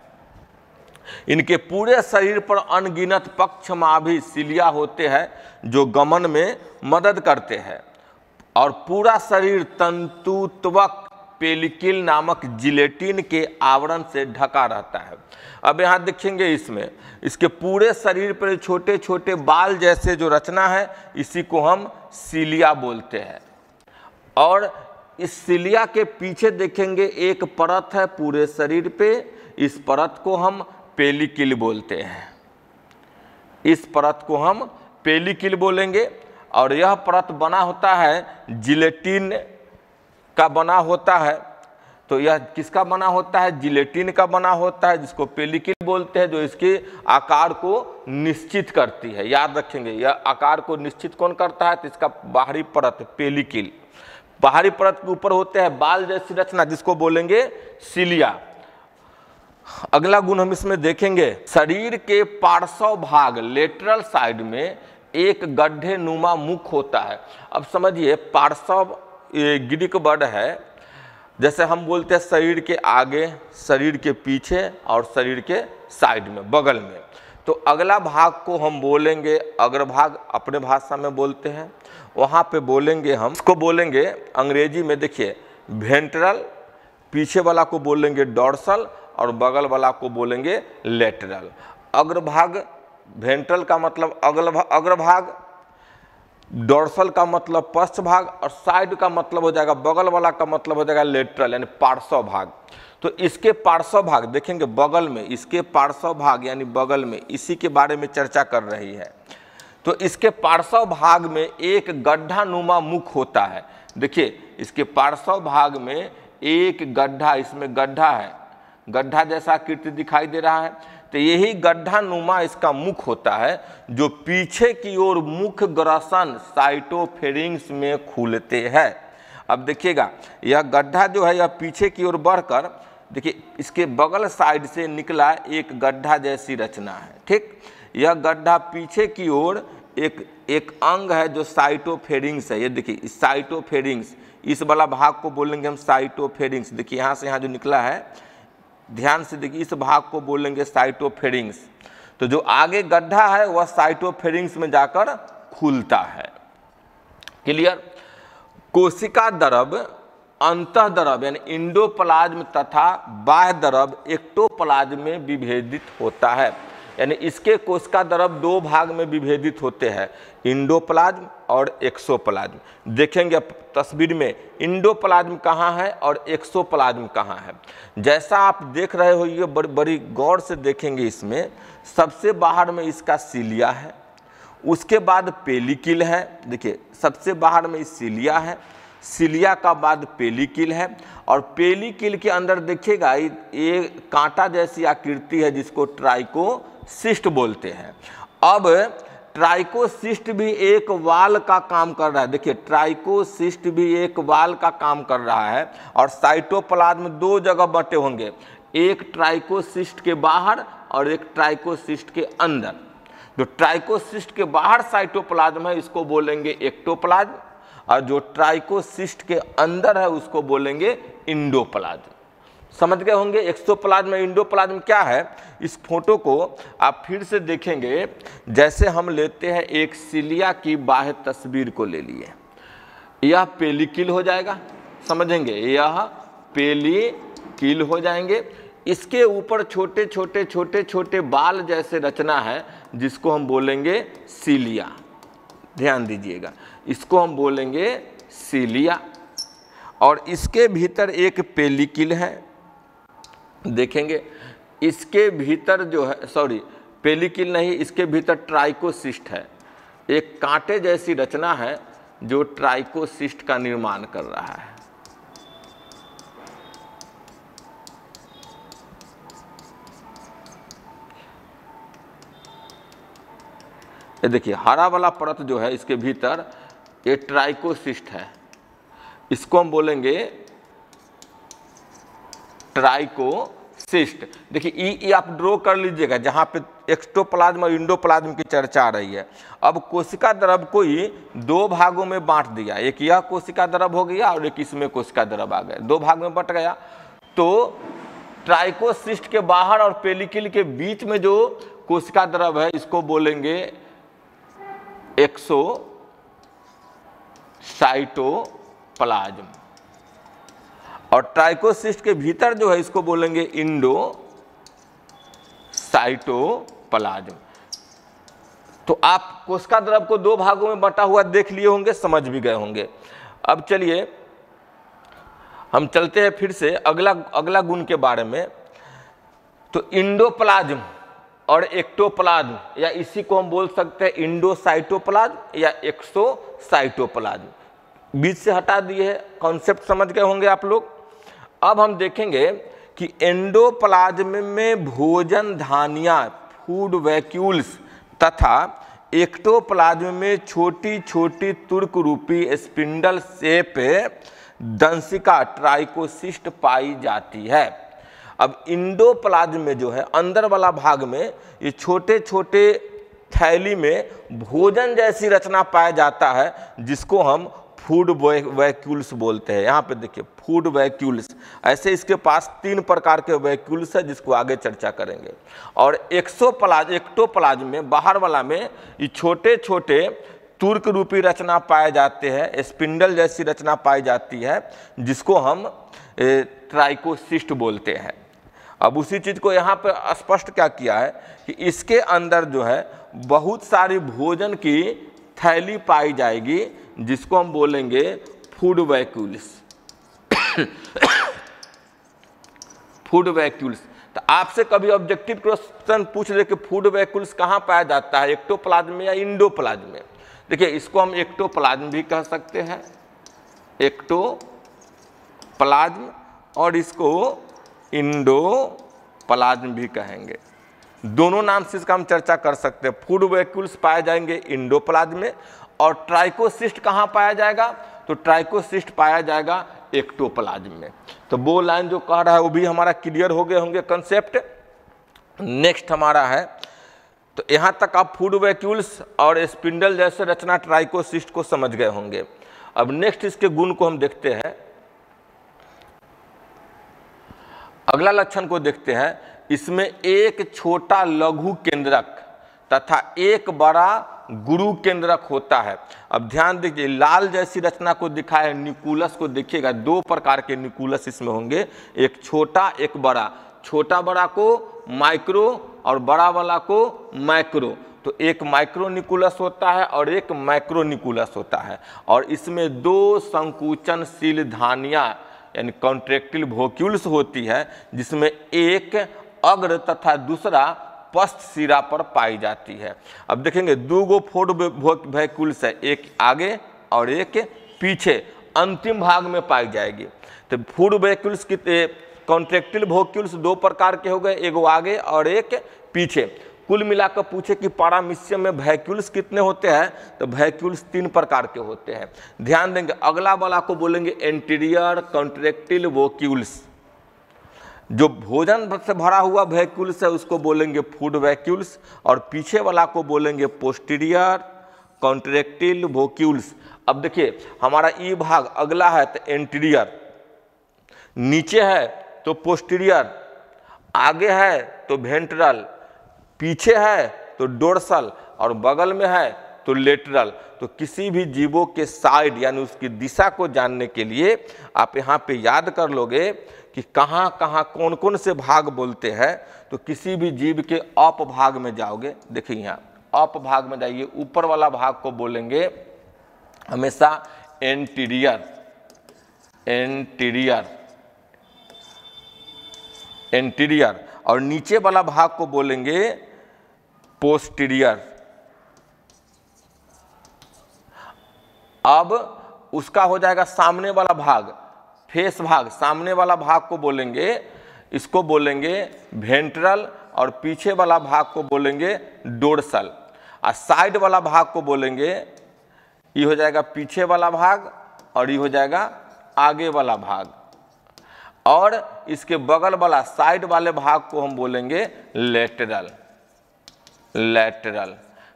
इनके पूरे शरीर पर अनगिनत पक्ष माभि सिलिया होते हैं जो गमन में मदद करते हैं और पूरा शरीर तंतुत्वक पेलिकिल नामक जिलेटिन के आवरण से ढका रहता है अब यहाँ देखेंगे इसमें इसके पूरे शरीर पर छोटे छोटे बाल जैसे जो रचना है इसी को हम सीलिया बोलते हैं और इस सिलिया के पीछे देखेंगे एक परत है पूरे शरीर पे इस परत को हम पेलिकिल बोलते हैं इस परत को हम पेलिकिल बोलेंगे और यह परत बना होता है जिलेटिन का बना होता है तो यह किसका बना होता है जिलेटिन का बना होता है जिसको पेलिकिल बोलते हैं जो इसके आकार को निश्चित करती है याद रखेंगे यह आकार को निश्चित कौन करता है तो इसका बाहरी परत पेलिकिल बाहरी परत के ऊपर होते हैं बाल जैसी रचना जिसको बोलेंगे सिलिया अगला गुण हम इसमें देखेंगे शरीर के पार्श्व भाग लेटरल साइड में एक गड्ढे नुमा मुख होता है अब समझिए पार्श्व गिडिक वर्ड है जैसे हम बोलते हैं शरीर के आगे शरीर के पीछे और शरीर के साइड में बगल में तो अगला भाग को हम बोलेंगे अग्रभाग अपने भाषा में बोलते हैं वहाँ पे बोलेंगे हम इसको बोलेंगे अंग्रेजी में देखिए वेंट्रल पीछे वाला को बोलेंगे डॉर्सल और बगल वाला को बोलेंगे लेटरल अग्रभाग वेंट्रल का मतलब अगल अग्रभाग डोर्सल का मतलब पश्च भाग और साइड का मतलब हो जाएगा बगल वाला का मतलब हो जाएगा लेटरल यानी पार्श्व भाग तो इसके पार्श्व भाग देखेंगे बगल में इसके पार्श्व भाग यानी बगल में इसी के बारे में चर्चा कर रही है तो इसके पार्श्व भाग में एक गड्ढा नुमा मुख होता है देखिए इसके पार्श्व भाग में एक गड्ढा इसमें गड्ढा है गड्ढा जैसा कीर्ति दिखाई दे रहा है तो यही गड्ढा नुमा इसका मुख होता है जो पीछे की ओर मुख ग्रसन साइटोफेरिंग्स में खुलते हैं अब देखिएगा यह गड्ढा जो है यह पीछे की ओर बढ़कर देखिए इसके बगल साइड से निकला एक गड्ढा जैसी रचना है ठीक यह गड्ढा पीछे की ओर एक एक अंग है जो साइटोफेरिंग्स है ये देखिए साइटोफेरिंग्स इस वाला भाग को बोलेंगे हम साइटोफेरिंग्स देखिए यहाँ से यहाँ जो निकला है ध्यान से देखिए इस भाग को बोलेंगे साइटोफेरिंग्स तो जो आगे गड्ढा है वह साइटोफेरिंग्स में जाकर खुलता है क्लियर कोशिका दरब अंत दरब यानी इंडोप्लाज्म तथा बाह्य दरब एक्टोप्लाज्म में विभेदित होता है यानी इसके कोशिका द्रव दो भाग में विभेदित होते हैं इंडोप्लाज्म और एक्सोप्लाज्म देखेंगे तस्वीर में इंडोप्लाज्म कहाँ है और एक्सोप्लाज्म कहाँ है जैसा आप देख रहे हो ये बड़, बड़ी गौर से देखेंगे इसमें सबसे बाहर में इसका सीलिया है उसके बाद पेलिकिल है देखिए सबसे बाहर में सीलिया है सिलिया का बाद पेलीकिल है और पेलीकिल के अंदर देखिएगा ये कांटा जैसी आकृति है जिसको ट्राइको सिस्ट बोलते हैं अब ट्राइकोसिस्ट भी एक वाल का काम कर रहा है देखिए ट्राइकोसिस्ट भी एक वाल का काम कर रहा है और साइटोप्लाज्म दो जगह बटे होंगे एक ट्राइकोसिस्ट के बाहर और एक ट्राइकोसिस्ट के अंदर जो ट्राइकोसिस्ट के बाहर साइटोप्लाज्म है इसको बोलेंगे एक्टोप्लाज्म और जो ट्राइकोसिस्ट के अंदर है उसको बोलेंगे इंडोप्लाज्म समझ गए होंगे एक्सोप्लाज्म इंडोप्लाज्म क्या है इस फोटो को आप फिर से देखेंगे जैसे हम लेते हैं एक सिलिया की बाह्य तस्वीर को ले लिए यह पेलिकिल हो जाएगा समझेंगे यह पेली किल हो जाएंगे इसके ऊपर छोटे छोटे छोटे छोटे बाल जैसे रचना है जिसको हम बोलेंगे सीलिया ध्यान दीजिएगा इसको हम बोलेंगे सीलिया और इसके भीतर एक पेलिकिल है देखेंगे इसके भीतर जो है सॉरी पेलिकिल नहीं इसके भीतर ट्राइकोसिस्ट है एक कांटे जैसी रचना है जो ट्राइकोसिस्ट का निर्माण कर रहा है ये देखिए हरा वाला परत जो है इसके भीतर ये ट्राइकोसिस्ट है इसको हम बोलेंगे ट्राइको सिस्ट देखिए ई आप ड्रॉ कर लीजिएगा जहाँ पे एक्स्टोप्लाज्म और इंडोप्लाज्म की चर्चा आ रही है अब कोशिका द्रव को ही दो भागों में बांट दिया एक यह कोशिका द्रव हो गया और एक इसमें कोशिका द्रव आ गया दो भाग में बट गया तो ट्राइकोसिस्ट के बाहर और पेलिकिल के बीच में जो कोशिका द्रव है इसको बोलेंगे एक्सो साइटोप्लाज्म और ट्राइकोसिस्ट के भीतर जो है इसको बोलेंगे इंडो साइटोप्लाज्म तो आप कोशिका द्रव को दो भागों में बंटा हुआ देख लिए होंगे समझ भी गए होंगे अब चलिए हम चलते हैं फिर से अगला अगला गुण के बारे में तो इंडोप्लाज्म और एक्टोप्लाज्म या इसी को हम बोल सकते हैं इंडोसाइटोप्लाज्म या एक्सोसाइटोप्लाज्म बीच से हटा दिए है कॉन्सेप्ट समझ गए होंगे आप लोग अब हम देखेंगे कि एंडोप्लाज्म में भोजन धानिया फूड वैक्यूल्स तथा एक्टोप्लाज्म में छोटी छोटी तुर्क रूपी स्पिंडल सेप दंशिका ट्राइकोसिस्ट पाई जाती है अब इंडोप्लाज्म में जो है अंदर वाला भाग में ये छोटे छोटे थैली में भोजन जैसी रचना पाया जाता है जिसको हम फूड वैक्यूल्स बोलते हैं यहाँ पे देखिए फूड वैक्यूल्स ऐसे इसके पास तीन प्रकार के वैक्यूल्स है जिसको आगे चर्चा करेंगे और एक्सो प्लाज प्लाज में बाहर वाला में ये छोटे छोटे तुर्क रूपी रचना पाए जाते हैं स्पिंडल जैसी रचना पाई जाती है जिसको हम ट्राइकोसिस्ट बोलते हैं अब उसी चीज़ को यहाँ पर स्पष्ट क्या किया है कि इसके अंदर जो है बहुत सारी भोजन की थैली पाई जाएगी जिसको हम बोलेंगे फूड वैक्यूल्स फूड वैक्यूल्स तो आपसे कभी ऑब्जेक्टिव क्वेश्चन पूछ ले कि फूड वैक्यूल्स कहाँ पाया जाता है एक्टोप्लाज्म या इंडो में देखिए इसको हम एक्टो भी कह सकते हैं एक्टो प्लाज्म और इसको इंडो प्लाज्म भी कहेंगे दोनों नाम से इसका हम चर्चा कर सकते हैं फूड वैक्यूल्स पाए जाएंगे इंडो में और ट्राइकोसिस्ट कहाँ पाया जाएगा तो ट्राइकोसिस्ट पाया जाएगा एक्टोप्लाज्म में तो वो लाइन जो कह रहा है वो भी हमारा क्लियर हो गए होंगे कंसेप्ट नेक्स्ट हमारा है तो यहाँ तक आप फूड वैक्यूल्स और स्पिंडल जैसे रचना ट्राइकोसिस्ट को समझ गए होंगे अब नेक्स्ट इसके गुण को हम देखते हैं अगला लक्षण को देखते हैं इसमें एक छोटा लघु केंद्रक तथा एक बड़ा गुरु केंद्रक होता है अब ध्यान दीजिए लाल जैसी रचना को दिखाया निकुलस को देखिएगा दो प्रकार के निकुलस इसमें होंगे एक छोटा एक बड़ा छोटा बड़ा को माइक्रो और बड़ा वाला को माइक्रो तो एक माइक्रो निकुलस होता है और एक माइक्रो निकुलस होता है और इसमें दो संकुचनशील धानिया यानी कॉन्ट्रेक्टिल वोक्यूल्स होती है जिसमें एक अग्र तथा दूसरा पश्च सिरा पर पाई जाती है अब देखेंगे दो गो फोर्ड वहकुल्स है एक आगे और एक पीछे अंतिम भाग में पाई जाएगी तो फूड वेहकुल्स की कॉन्ट्रेक्टिल वोक्यूल्स दो प्रकार के हो गए एक आगे और एक पीछे कुल मिलाकर पूछे कि पारामिश्यम में वैक्यूल्स कितने होते हैं तो वैक्यूल्स तीन प्रकार के होते हैं ध्यान देंगे अगला वाला को बोलेंगे एंटीरियर कॉन्ट्रेक्टिल वोक्यूल्स जो भोजन से भरा हुआ वैक्यूल्स है उसको बोलेंगे फूड वैक्यूल्स और पीछे वाला को बोलेंगे पोस्टीरियर कॉन्ट्रेक्टिल वोक्यूल्स अब देखिए हमारा ई भाग अगला है तो एंटीरियर नीचे है तो पोस्टीरियर आगे है तो वेंट्रल पीछे है तो डोर्सल और बगल में है तो लेटरल तो किसी भी जीवों के साइड यानी उसकी दिशा को जानने के लिए आप यहाँ पे याद कर लोगे कि कहाँ कहाँ कौन कौन से भाग बोलते हैं तो किसी भी जीव के अप भाग में जाओगे देखिए यहाँ अप भाग में जाइए ऊपर वाला भाग को बोलेंगे हमेशा एंटीरियर एंटीरियर एंटीरियर और नीचे वाला भाग को बोलेंगे पोस्टीरियर अब उसका हो जाएगा सामने वाला भाग फेस भाग सामने वाला भाग को बोलेंगे इसको बोलेंगे वेंट्रल और पीछे वाला भाग को बोलेंगे डोरसल और साइड वाला भाग को बोलेंगे ये हो जाएगा पीछे वाला भाग और ये हो जाएगा आगे वाला भाग और इसके बगल वाला साइड वाले भाग को हम बोलेंगे लेटरल लेटरल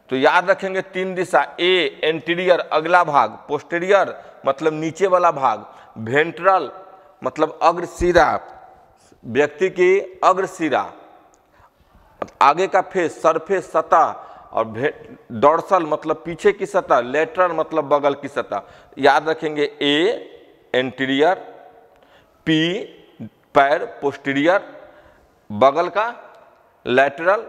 तो याद रखेंगे तीन दिशा ए एंटीरियर अगला भाग पोस्टेरियर मतलब नीचे वाला भाग वेंट्रल मतलब अग्रशिरा व्यक्ति की अग्रशिरा आगे का फेस सरफेस सतह और डॉर्सल मतलब पीछे की सतह लेटरल मतलब बगल की सतह याद रखेंगे ए एंटीरियर पी पैर पोस्टीरियर बगल का लेटरल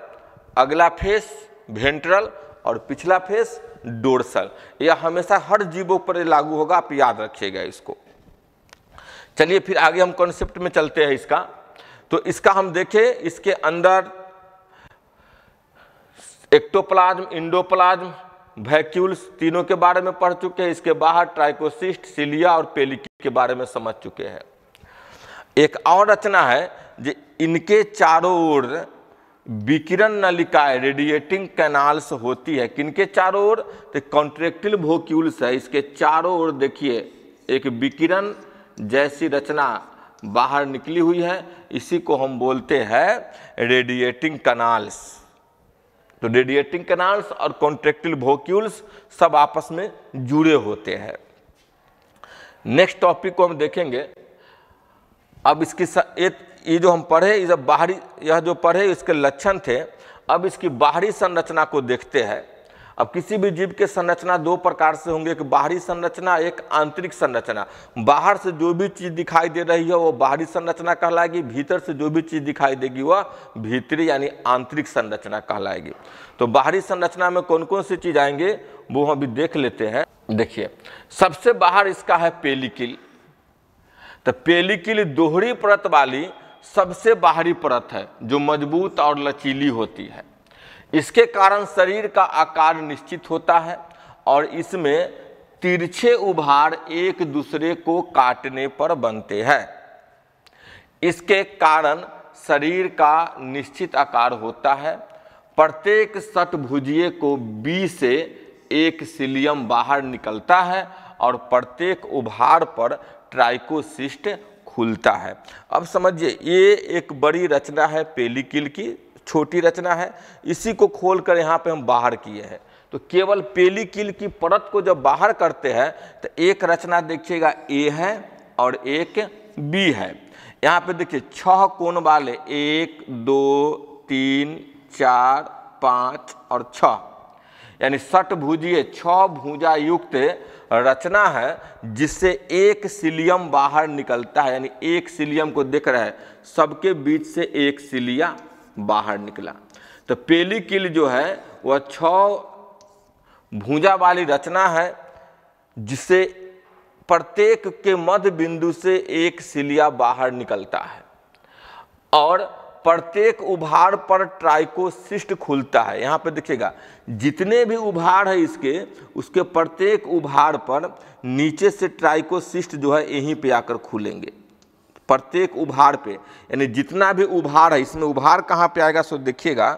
अगला फेस वेंट्रल और पिछला फेस डोर्सल यह हमेशा हर जीवों पर लागू होगा आप याद रखिएगा इसको चलिए फिर आगे हम कॉन्सेप्ट में चलते हैं इसका तो इसका हम देखें इसके अंदर एक्टोप्लाज्म इंडोप्लाज्म वैक्यूल्स तीनों के बारे में पढ़ चुके हैं इसके बाहर ट्राइकोसिस्ट सिलिया और पेलिकी के बारे में समझ चुके हैं एक और रचना है जो इनके चारों ओर विकिरण नलिकाएं रेडिएटिंग कैनाल्स होती है किनके चारों ओर तो कॉन्ट्रेक्टिल वोक्यूल्स है इसके चारों ओर देखिए एक विकिरण जैसी रचना बाहर निकली हुई है इसी को हम बोलते हैं रेडिएटिंग कनाल्स तो रेडिएटिंग कनाल्स और कॉन्ट्रेक्टिल वोक्यूल्स सब आपस में जुड़े होते हैं नेक्स्ट टॉपिक को हम देखेंगे अब इसकी ये जो हम पढ़े जब बाहरी यह जो पढ़े इसके लक्षण थे अब इसकी बाहरी संरचना को देखते हैं अब किसी भी जीव के संरचना दो प्रकार से होंगे एक बाहरी संरचना एक आंतरिक संरचना बाहर से जो भी चीज़ दिखाई दे रही है वो बाहरी संरचना कहलाएगी भीतर से जो भी चीज़ दिखाई देगी वह भीतरी यानी आंतरिक संरचना कहलाएगी तो बाहरी संरचना में कौन कौन सी चीज़ आएंगे वो हम अभी देख लेते हैं देखिए सबसे बाहर इसका है पेलिकिल तो पेलिकिल दोहरी परत वाली सबसे बाहरी परत है जो मजबूत और लचीली होती है इसके कारण शरीर का आकार निश्चित होता है और इसमें तिरछे उभार एक दूसरे को काटने पर बनते हैं इसके कारण शरीर का निश्चित आकार होता है प्रत्येक भुजिए को बी से एक सिलियम बाहर निकलता है और प्रत्येक उभार पर ट्राइकोसिस्ट खुलता है अब समझिए ये एक बड़ी रचना है पेलिकिल की छोटी रचना है इसी को खोल कर यहाँ पर हम बाहर किए हैं तो केवल पेली कील की परत को जब बाहर करते हैं तो एक रचना देखिएगा ए है और एक बी है यहाँ पे देखिए छह कोण वाले एक दो तीन चार पाँच और छः यानी सट भुजीय छः भुजा युक्त रचना है जिससे एक सिलियम बाहर निकलता है यानी एक सिलियम को देख रहे हैं सबके बीच से एक सिलिया बाहर निकला तो पेली किल जो है वह छ भूजा वाली रचना है जिससे प्रत्येक के मध्य बिंदु से एक सिलिया बाहर निकलता है और प्रत्येक उभार पर ट्राइकोसिस्ट खुलता है यहाँ पर देखिएगा जितने भी उभार है इसके उसके प्रत्येक उभार पर नीचे से ट्राइकोसिस्ट जो है यहीं पे आकर खुलेंगे प्रत्येक उभार पे यानी जितना भी उभार है इसमें उभार कहाँ पे आएगा सो देखिएगा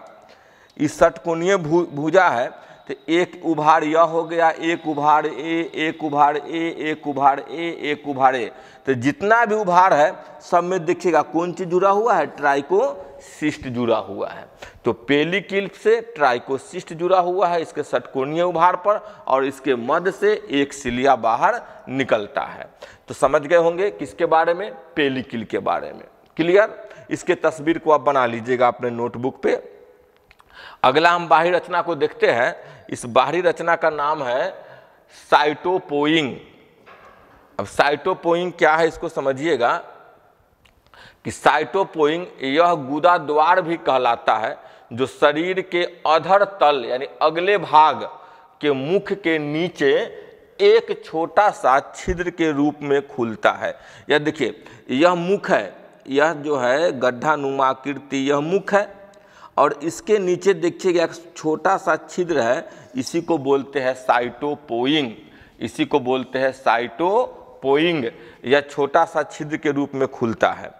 इस षटकोणीय भुजा है तो एक उभार यह हो गया एक उभार ए एक उभार ए एक उभार ए एक उभार ए तो जितना भी उभार है सब में देखिएगा कौन चीज़ जुड़ा हुआ है ट्राइकोसिस्ट जुड़ा हुआ है तो पेलिकिल से ट्राइकोसिस्ट जुड़ा हुआ है इसके षटकोणीय उभार पर और इसके मध्य से एक सिलिया बाहर निकलता है तो समझ गए होंगे किसके बारे में पेलिकिल के बारे में क्लियर इसके तस्वीर को आप बना लीजिएगा अपने नोटबुक पे अगला हम बाहरी रचना को देखते हैं इस बाहरी रचना का नाम है साइटोपोइंग अब साइटोपोइंग क्या है इसको समझिएगा कि साइटोपोइंग यह गुदा द्वार भी कहलाता है जो शरीर के अधर तल यानी अगले भाग के मुख के नीचे एक छोटा सा छिद्र के रूप में खुलता है यह देखिए यह मुख है यह जो है गड्ढा नुमा कीर्ति यह मुख है और इसके नीचे देखिएगा एक छोटा सा छिद्र है इसी को बोलते हैं साइटोपोइंग इसी को बोलते हैं साइटोपोइंग यह छोटा सा छिद्र के रूप में खुलता है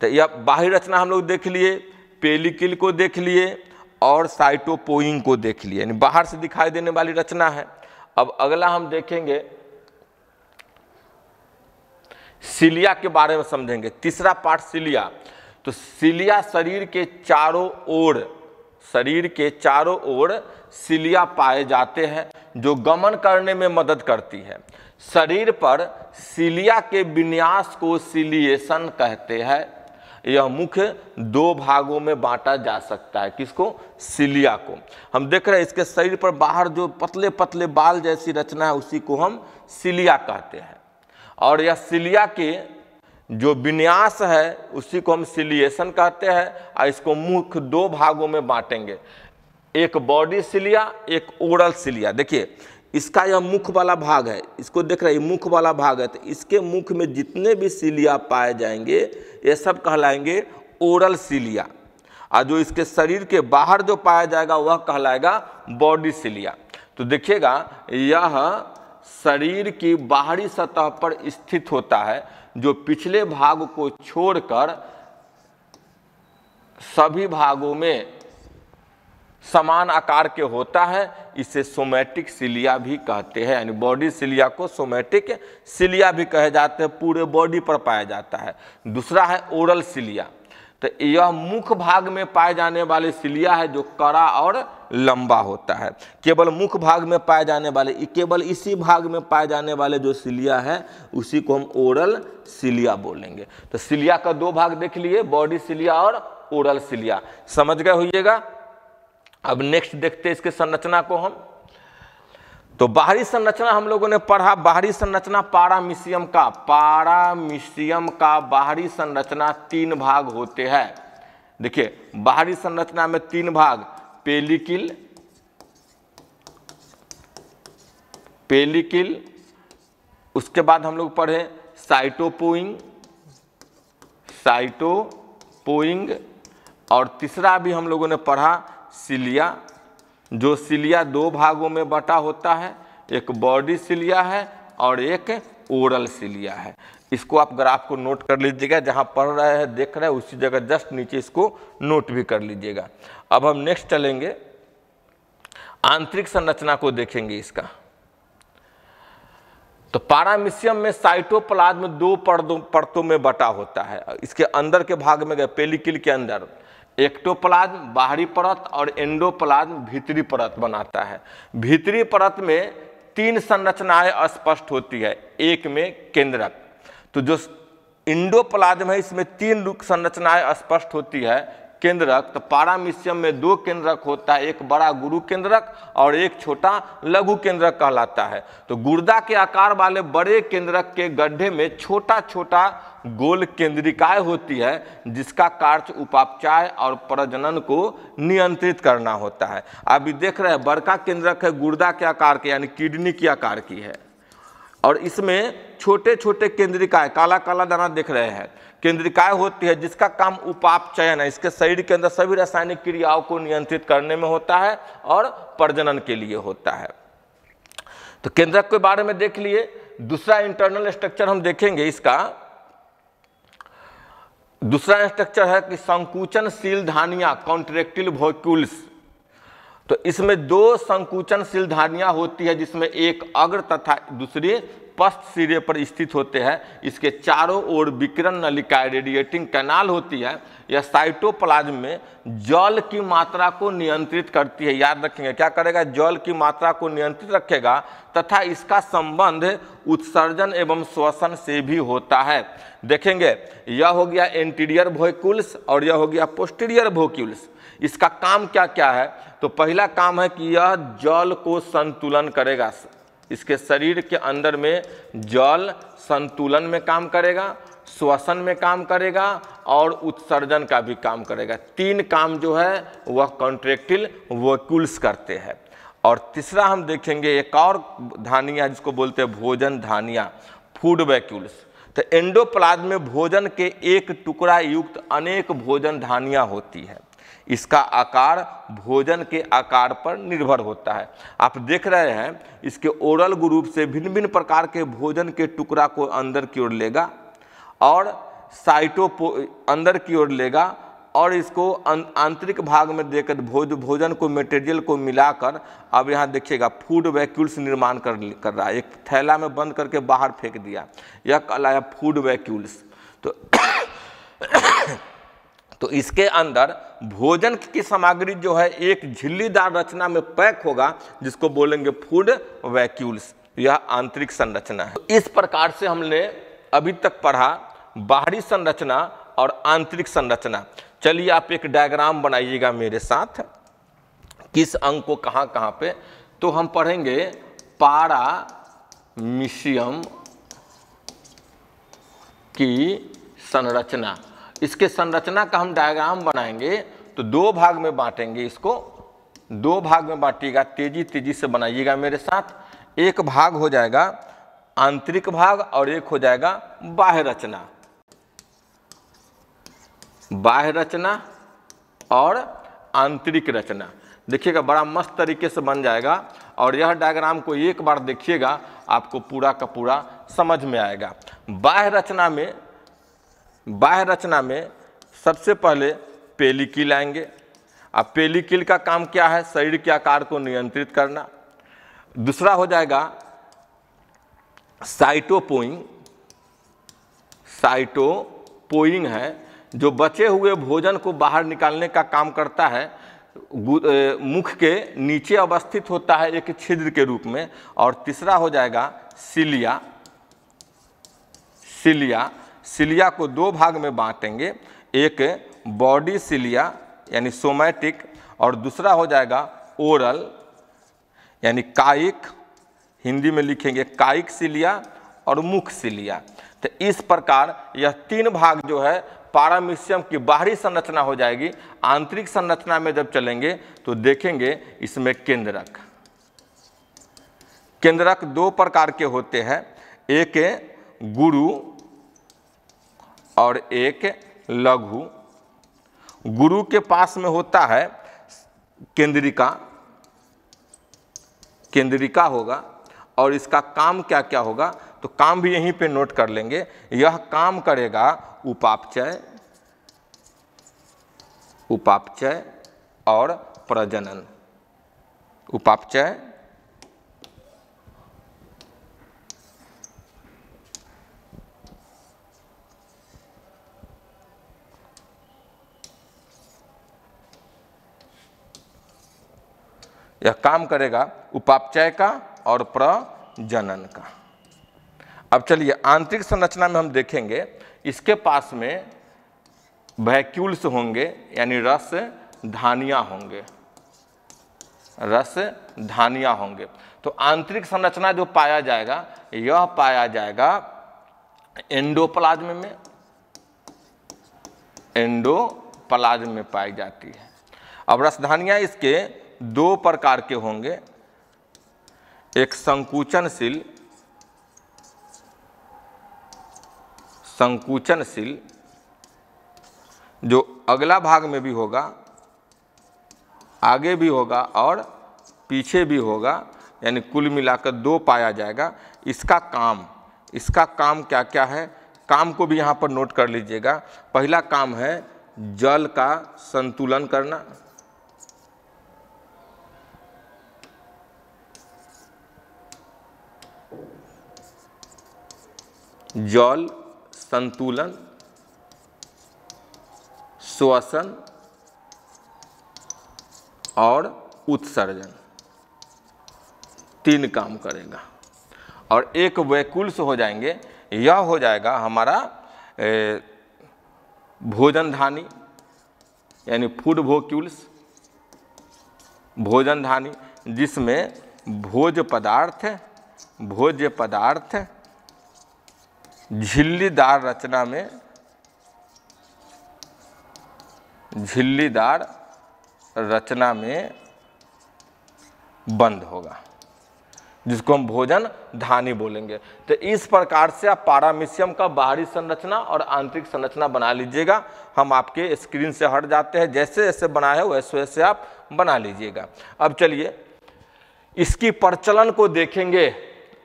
तो यह बाहरी रचना हम लोग देख लिए पेलिकिल को देख लिए और साइटोपोइंग को देख लिए यानी बाहर से दिखाई देने वाली रचना है अब अगला हम देखेंगे सिलिया के बारे में समझेंगे तीसरा पार्ट सिलिया तो सिलिया शरीर के चारों ओर शरीर के चारों ओर सिलिया पाए जाते हैं जो गमन करने में मदद करती है शरीर पर सिलिया के विन्यास को सिलिएशन कहते हैं यह मुख्य दो भागों में बांटा जा सकता है किसको सिलिया को हम देख रहे हैं इसके शरीर पर बाहर जो पतले पतले बाल जैसी रचना है उसी को हम सिलिया कहते हैं और यह सिलिया के जो विन्यास है उसी को हम सिलिएशन कहते हैं और इसको मुख्य दो भागों में बांटेंगे एक बॉडी सिलिया एक ओरल सिलिया देखिए इसका यह मुख वाला भाग है इसको देख रहे मुख वाला भाग है तो इसके मुख में जितने भी सिलिया पाए जाएंगे ये सब कहलाएंगे ओरल सिलिया और जो इसके शरीर के बाहर जो पाया जाएगा वह कहलाएगा बॉडी सिलिया तो देखिएगा यह शरीर की बाहरी सतह पर स्थित होता है जो पिछले भाग को छोड़कर सभी भागों में समान आकार के होता है इसे सोमैटिक सिलिया भी कहते हैं यानी बॉडी सिलिया को सोमैटिक सिलिया भी कहे जाते हैं पूरे बॉडी पर पाया जाता है दूसरा है ओरल सिलिया तो यह मुख्य भाग में पाए जाने वाले सिलिया है जो कड़ा और लंबा होता है केवल मुख भाग में पाए जाने वाले केवल इसी भाग में पाए जाने वाले जो सिलिया है उसी को हम ओरल सिलिया बोलेंगे तो सिलिया का दो भाग देख लिए बॉडी सिलिया और ओरल सिलिया समझ गए होइएगा अब नेक्स्ट देखते हैं इसके संरचना को हम तो बाहरी संरचना हम लोगों ने पढ़ा बाहरी संरचना पारामिशियम का पारामिशियम का बाहरी संरचना तीन भाग होते हैं देखिए बाहरी संरचना में तीन भाग पेलिकिल पेलिकिल उसके बाद हम लोग पढ़े साइटोपोइंग साइटोपोइंग और तीसरा भी हम लोगों ने पढ़ा सिलिया जो सिलिया दो भागों में बटा होता है एक बॉडी सिलिया है और एक ओरल सिलिया है इसको आप ग्राफ को नोट कर लीजिएगा जहां पढ़ रहे हैं देख रहे हैं उसी जगह जस्ट नीचे इसको नोट भी कर लीजिएगा अब हम नेक्स्ट चलेंगे आंतरिक संरचना को देखेंगे इसका तो पारामिशियम में साइटोप्लाज्म दो पर्दों परतों में बटा होता है इसके अंदर के भाग में गए पेलिकिल के अंदर एक्टोप्लाज्म बाहरी परत और एंडोप्लाज्म भीतरी परत बनाता है भीतरी परत में तीन संरचनाएं स्पष्ट होती है एक में केंद्रक तो जो इंडोप्लाज्म है इसमें तीन संरचनाएं स्पष्ट होती है केंद्रक तो पारामिशियम में दो केंद्रक होता है एक बड़ा गुरु केंद्रक और एक छोटा लघु केंद्रक कहलाता है तो गुर्दा के आकार वाले बड़े केंद्रक के गड्ढे में छोटा छोटा गोल केंद्रिकाएँ होती है जिसका कार्य उपापचाय और प्रजनन को नियंत्रित करना होता है अभी देख रहे हैं बड़का केंद्रक है गुर्दा के आकार के यानी किडनी के आकार की है और इसमें छोटे छोटे केंद्रिकाएं काला काला दाना देख रहे हैं केंद्रिकाय होती है जिसका काम उपाप चयन है इसके शरीर के अंदर सभी रासायनिक क्रियाओं को नियंत्रित करने में होता है और प्रजनन के लिए होता है तो केंद्रक के बारे में देख लिए दूसरा इंटरनल स्ट्रक्चर हम देखेंगे इसका दूसरा स्ट्रक्चर है कि संकुचनशील धानिया कॉन्ट्रेक्टिल वोक्यूल्स तो इसमें दो संकुचनशील धानियाँ होती है जिसमें एक अग्र तथा दूसरी पश्च सिरे पर स्थित होते हैं इसके चारों ओर विकिरण नलिकाएं रेडिएटिंग कैनाल होती है यह साइटोप्लाज्म में जल की मात्रा को नियंत्रित करती है याद रखेंगे क्या करेगा जल की मात्रा को नियंत्रित रखेगा तथा इसका संबंध उत्सर्जन एवं श्वसन से भी होता है देखेंगे यह हो गया एंटीरियर वोक्यूल्स और यह हो गया पोस्टीरियर वोक्यूल्स इसका काम क्या क्या है तो पहला काम है कि यह जल को संतुलन करेगा इसके शरीर के अंदर में जल संतुलन में काम करेगा श्वसन में काम करेगा और उत्सर्जन का भी काम करेगा तीन काम जो है वह कॉन्ट्रेक्टिल वोक्यूल्स करते हैं और तीसरा हम देखेंगे एक और धानिया जिसको बोलते हैं भोजन धानिया फूड वैक्यूल्स तो एंडोप्लाज्म में भोजन के एक टुकड़ा युक्त अनेक भोजन धानिया होती है इसका आकार भोजन के आकार पर निर्भर होता है आप देख रहे हैं इसके ओरल ग्रुप से भिन्न भिन्न प्रकार के भोजन के टुकड़ा को अंदर की ओर लेगा और साइटोपो अंदर की ओर लेगा और इसको अं-, आंतरिक भाग में देकर भोज भोजन को मटेरियल को मिलाकर अब यहाँ देखिएगा फूड वैक्यूल्स निर्माण कर कर रहा है एक थैला में बंद करके बाहर फेंक दिया यह कहलाया फूड वैक्यूल्स तो तो इसके अंदर भोजन की सामग्री जो है एक झिल्लीदार रचना में पैक होगा जिसको बोलेंगे फूड वैक्यूल्स यह आंतरिक संरचना है तो इस प्रकार से हमने अभी तक पढ़ा बाहरी संरचना और आंतरिक संरचना चलिए आप एक डायग्राम बनाइएगा मेरे साथ किस अंग को कहाँ कहाँ पे तो हम पढ़ेंगे पारा मिशियम की संरचना इसके संरचना का हम डायग्राम बनाएंगे तो दो भाग में बांटेंगे इसको दो भाग में बांटिएगा तेजी तेजी से बनाइएगा मेरे साथ एक भाग हो जाएगा आंतरिक भाग और एक हो जाएगा बाह्य रचना बाह्य रचना और आंतरिक रचना देखिएगा बड़ा मस्त तरीके से बन जाएगा और यह डायग्राम को एक बार देखिएगा आपको पूरा का पूरा समझ में आएगा बाह्य रचना में बाह्य रचना में सबसे पहले पेलिकिल आएंगे अब पेलिकिल का काम क्या है शरीर के आकार को नियंत्रित करना दूसरा हो जाएगा साइटोपोइंग साइटोपोइंग है जो बचे हुए भोजन को बाहर निकालने का काम करता है मुख के नीचे अवस्थित होता है एक छिद्र के रूप में और तीसरा हो जाएगा सिलिया सिलिया सिलिया को दो भाग में बांटेंगे एक बॉडी सिलिया यानी सोमैटिक और दूसरा हो जाएगा ओरल यानी कायिक हिंदी में लिखेंगे कायिक सिलिया और मुख सिलिया तो इस प्रकार यह तीन भाग जो है पारामिशियम की बाहरी संरचना हो जाएगी आंतरिक संरचना में जब चलेंगे तो देखेंगे इसमें केंद्रक केंद्रक दो प्रकार के होते हैं एक गुरु और एक लघु गुरु के पास में होता है केंद्रिका केंद्रिका होगा और इसका काम क्या क्या होगा तो काम भी यहीं पे नोट कर लेंगे यह काम करेगा उपापचय उपापचय और प्रजनन उपापचय यह काम करेगा उपापचय का और प्रजनन का अब चलिए आंतरिक संरचना में हम देखेंगे इसके पास में वैक्यूल्स होंगे यानी रस धानिया होंगे रस धानिया होंगे तो आंतरिक संरचना जो पाया जाएगा यह पाया जाएगा एंडोप्लाज्म में एंडोप्लाज्म में पाई जाती है अब रसधानिया इसके दो प्रकार के होंगे एक संकुचनशील संकुचनशील जो अगला भाग में भी होगा आगे भी होगा और पीछे भी होगा यानी कुल मिलाकर दो पाया जाएगा इसका काम इसका काम क्या क्या है काम को भी यहाँ पर नोट कर लीजिएगा पहला काम है जल का संतुलन करना जल संतुलन श्वसन और उत्सर्जन तीन काम करेगा और एक वैकुल हो जाएंगे यह हो जाएगा हमारा भोजन धानी यानी फूड भोजन भोजनधानी जिसमें भोज पदार्थ भोज्य पदार्थ झिल्लीदार रचना में झिल्लीदार रचना में बंद होगा जिसको हम भोजन धानी बोलेंगे तो इस प्रकार से आप पारामिशियम का बाहरी संरचना और आंतरिक संरचना बना लीजिएगा हम आपके स्क्रीन से हट जाते हैं जैसे जैसे बनाए वैसे वैसे आप बना लीजिएगा अब चलिए इसकी प्रचलन को देखेंगे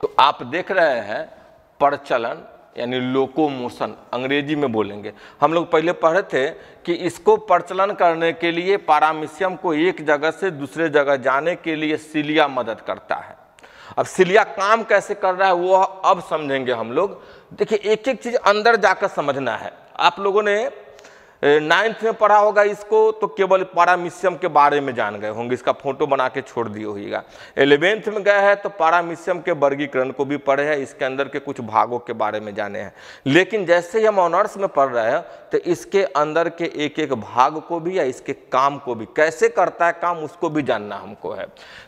तो आप देख रहे हैं प्रचलन यानी लोको मोशन अंग्रेजी में बोलेंगे हम लोग पहले पढ़े थे कि इसको प्रचलन करने के लिए पारामिशियम को एक जगह से दूसरे जगह जाने के लिए सिलिया मदद करता है अब सिलिया काम कैसे कर रहा है वो अब समझेंगे हम लोग देखिए एक एक चीज़ अंदर जाकर समझना है आप लोगों ने नाइन्थ में पढ़ा होगा इसको तो केवल पारामिशियम के बारे में जान गए होंगे इसका फोटो बना के छोड़ दिए होगा एलेवेंथ में गए हैं तो पारामिशियम के वर्गीकरण को भी पढ़े हैं इसके अंदर के कुछ भागों के बारे में जाने हैं लेकिन जैसे ही हम ऑनर्स में पढ़ रहे हैं तो इसके अंदर के एक एक भाग को भी या इसके काम को भी कैसे करता है काम उसको भी जानना हमको है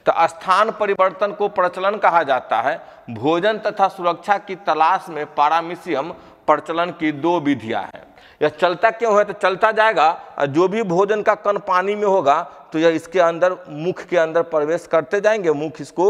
तो स्थान परिवर्तन को प्रचलन कहा जाता है भोजन तथा सुरक्षा की तलाश में पारामिशियम प्रचलन की दो विधियाँ हैं यह चलता क्यों है तो चलता जाएगा और जो भी भोजन का कण पानी में होगा तो यह इसके अंदर मुख के अंदर प्रवेश करते जाएंगे मुख इसको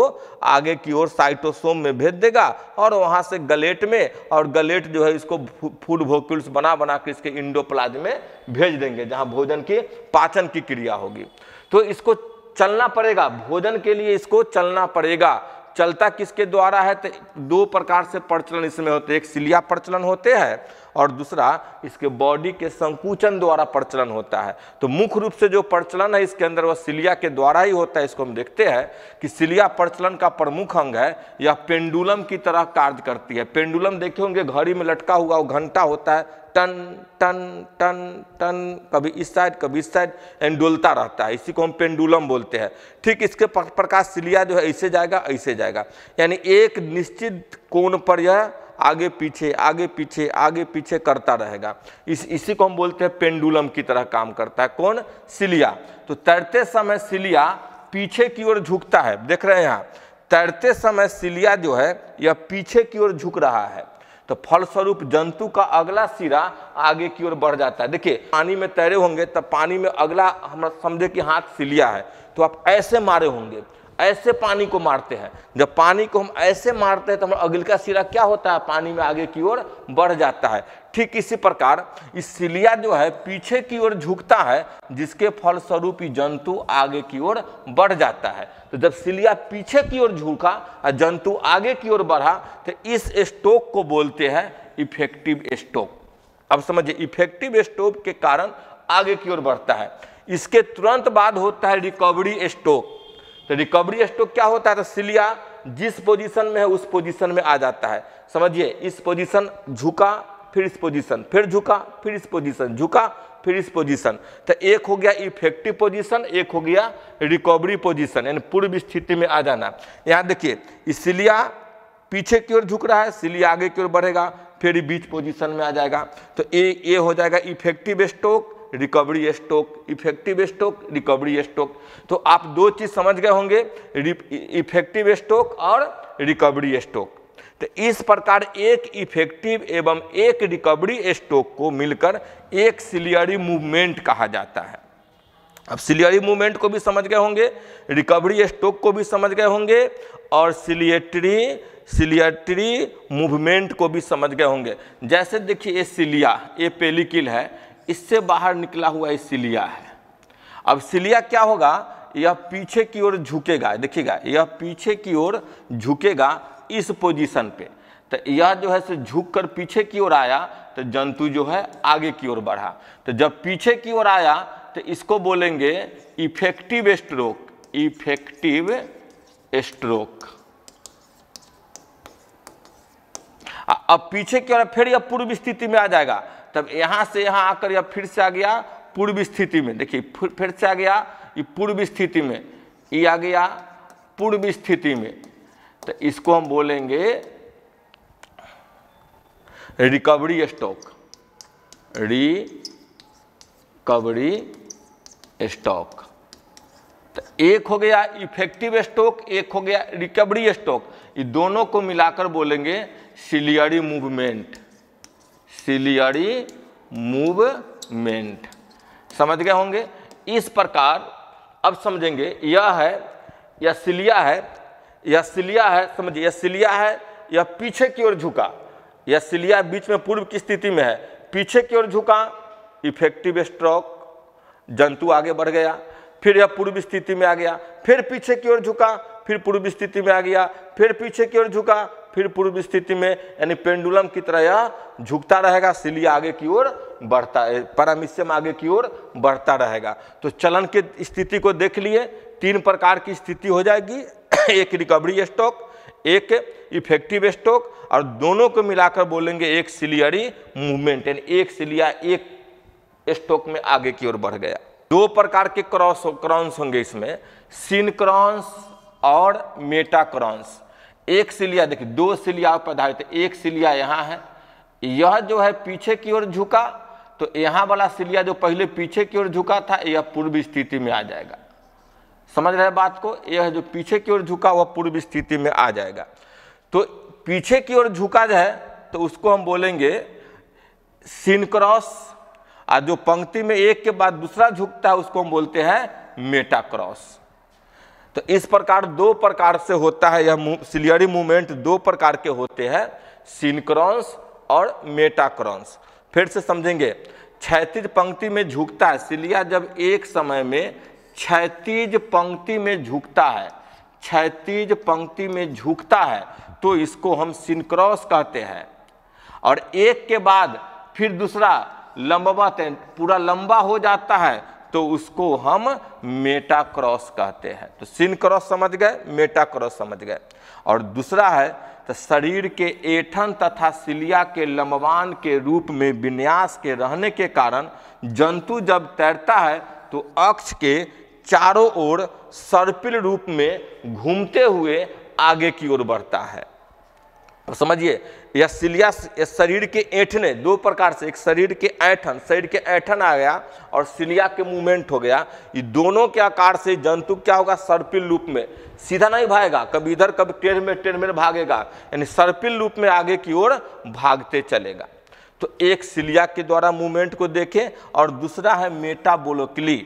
आगे की ओर साइटोसोम में भेज देगा और वहाँ से गलेट में और गलेट जो है इसको फूड वोक्यूल्स बना बना के इसके इंडोप्लाज में भेज देंगे जहाँ भोजन की पाचन की क्रिया होगी तो इसको चलना पड़ेगा भोजन के लिए इसको चलना पड़ेगा चलता किसके द्वारा है तो दो प्रकार से प्रचलन इसमें होते हैं एक सिलिया प्रचलन होते हैं और दूसरा इसके बॉडी के संकुचन द्वारा प्रचलन होता है तो मुख्य रूप से जो प्रचलन है इसके अंदर वह सिलिया के द्वारा ही होता है इसको हम देखते हैं कि सिलिया प्रचलन का प्रमुख अंग है यह पेंडुलम की तरह कार्य करती है पेंडुलम देखे होंगे घड़ी में लटका हुआ वो घंटा होता है टन टन टन टन कभी इस साइड कभी इस साइड एंडुलता रहता है इसी को हम पेंडुलम बोलते हैं ठीक इसके प्रकाश सिलिया जो है ऐसे जाएगा ऐसे जाएगा यानी एक निश्चित कोण पर यह आगे पीछे आगे पीछे आगे पीछे करता रहेगा इस इसी को हम बोलते हैं पेंडुलम की तरह काम करता है कौन सिलिया तो तैरते समय सिलिया पीछे की ओर झुकता है देख रहे हैं यहाँ तैरते समय सिलिया जो है यह पीछे की ओर झुक रहा है तो फलस्वरूप जंतु का अगला सिरा आगे की ओर बढ़ जाता है देखिए पानी में तैरे होंगे तब पानी में अगला हम समझे कि हाथ सिलिया है तो आप ऐसे मारे होंगे ऐसे पानी को मारते हैं जब पानी को हम ऐसे मारते हैं तो हमारा अगिल का सिरा क्या होता है पानी में आगे की ओर बढ़ जाता है ठीक इसी प्रकार इस सिलिया जो है पीछे की ओर झुकता है जिसके फलस्वरूप ही जंतु आगे की ओर बढ़ जाता है तो जब सिलिया पीछे की ओर झुका और जंतु आगे की ओर बढ़ा तो इस स्टोक को बोलते हैं इफेक्टिव स्टोक अब समझिए इफेक्टिव स्टोक के कारण आगे की ओर बढ़ता है इसके तुरंत बाद होता है रिकवरी स्टोक तो रिकवरी स्ट्रोक क्या होता है तो सिलिया जिस पोजीशन में है उस पोजीशन में आ जाता है समझिए इस पोजीशन झुका फिर इस पोजीशन फिर झुका फिर इस पोजीशन झुका फिर इस पोजीशन तो एक हो गया इफेक्टिव पोजीशन एक हो गया रिकवरी पोजीशन यानी पूर्व स्थिति में आ जाना यहाँ देखिए सिलिया पीछे की ओर झुक रहा है सिलिया आगे की ओर बढ़ेगा फिर बीच पोजीशन में आ जाएगा तो ए ए हो जाएगा effective stroke recovery stroke effective stroke recovery stroke तो आप दो चीज़ समझ गए होंगे इफेक्टिव स्टॉक और रिकवरी स्टॉक तो इस प्रकार एक इफेक्टिव एवं एक रिकवरी स्टॉक को मिलकर एक सिलियरी मूवमेंट कहा जाता है अब सिलियरी मूवमेंट को भी समझ गए होंगे रिकवरी स्टॉक को भी समझ गए होंगे और सिलियटरी सिलियटरी मूवमेंट को भी समझ गए होंगे जैसे देखिए ये सिलिया ये पेलिकिल है इससे बाहर निकला हुआ ये सिलिया है अब सिलिया क्या होगा यह पीछे की ओर झुकेगा देखिएगा यह पीछे की ओर झुकेगा इस पोजीशन पे तो यह जो है से झुक कर पीछे की ओर आया तो जंतु जो है आगे की ओर बढ़ा तो जब पीछे की ओर आया तो इसको बोलेंगे इफेक्टिव स्ट्रोक इफेक्टिव स्ट्रोक अब पीछे की ओर फिर यह पूर्व स्थिति में आ जाएगा तब यहाँ से यहाँ आकर यह फिर से आ गया पूर्व स्थिति में देखिए फिर से आ गया ये पूर्व स्थिति में ये आ गया पूर्व स्थिति में तो इसको हम बोलेंगे रिकवरी स्टॉक रिकवरी स्टॉक तो एक हो गया इफेक्टिव स्टॉक एक हो गया रिकवरी स्टॉक ये दोनों को मिलाकर बोलेंगे सिलियरी मूवमेंट सिलियरी मूवमेंट समझ गए होंगे इस प्रकार अब समझेंगे यह है यह सिलिया है यह सिलिया है समझिए यह सिलिया है यह पीछे की ओर झुका यह सिलिया बीच में पूर्व की स्थिति में है पीछे की ओर झुका इफेक्टिव स्ट्रोक जंतु आगे बढ़ गया फिर यह पूर्व स्थिति में आ गया फिर पीछे की ओर झुका फिर पूर्व स्थिति में आ गया फिर पीछे की ओर झुका फिर पूर्व स्थिति में यानी पेंडुलम की तरह यह झुकता रहेगा सिलिया आगे की ओर बढ़ता परामिश्यम आगे की ओर बढ़ता रहेगा तो चलन की स्थिति को देख लिए तीन प्रकार की स्थिति हो जाएगी एक रिकवरी स्टॉक एक इफेक्टिव स्टॉक और दोनों को मिलाकर बोलेंगे एक सिलियरी मूवमेंट यानी एक सिलिया एक स्टॉक में आगे की ओर बढ़ गया दो प्रकार के क्रॉस क्रॉन्स होंगे इसमें सिनक्रॉन्स और मेटाक्रॉन्स एक सिलिया देखिए दो सिलिया पर आधारित है एक सिलिया यहाँ है यह जो है पीछे की ओर झुका तो यहाँ वाला सिलिया जो पहले पीछे की ओर झुका था यह पूर्व स्थिति में आ जाएगा समझ रहे बात को यह जो पीछे की ओर झुका वह पूर्व स्थिति में आ जाएगा तो पीछे की ओर झुका है तो उसको हम बोलेंगे सिनक्रॉस और जो पंक्ति में एक के बाद दूसरा झुकता है उसको हम बोलते हैं मेटाक्रॉस तो इस प्रकार दो प्रकार से होता है यह सिलियरी मूवमेंट दो प्रकार के होते हैं सिनक्रॉन्स और मेटाक्रॉन्स फिर से समझेंगे क्षैतिज पंक्ति में झुकता है सिलिया जब एक समय में क्षैतिज पंक्ति में झुकता है क्षैतिज पंक्ति में झुकता है तो इसको हम सिनक्रॉस कहते हैं और एक के बाद फिर दूसरा लंबवत पूरा लंबा हो जाता है तो उसको हम मेटाक्रॉस कहते हैं तो सिन क्रॉस समझ गए मेटाक्रॉस समझ गए और दूसरा है तो शरीर के एठन तथा सिलिया के लम्बान के रूप में विन्यास के रहने के कारण जंतु जब तैरता है तो अक्ष के चारों ओर सर्पिल रूप में घूमते हुए आगे की ओर बढ़ता है समझिए यह सिलिया शरीर के ऐठने दो प्रकार से एक शरीर के ऐठन शरीर के ऐठन आ गया और सिलिया के मूवमेंट हो गया ये दोनों के आकार से जंतु क्या होगा सर्पिल रूप में सीधा नहीं भागेगा कभी इधर कभी टेढ़ में टेढ़ में भागेगा यानी सर्पिल रूप में आगे की ओर भागते चलेगा तो एक सिलिया के द्वारा मूवमेंट को देखें और दूसरा है मेटाबोलोकली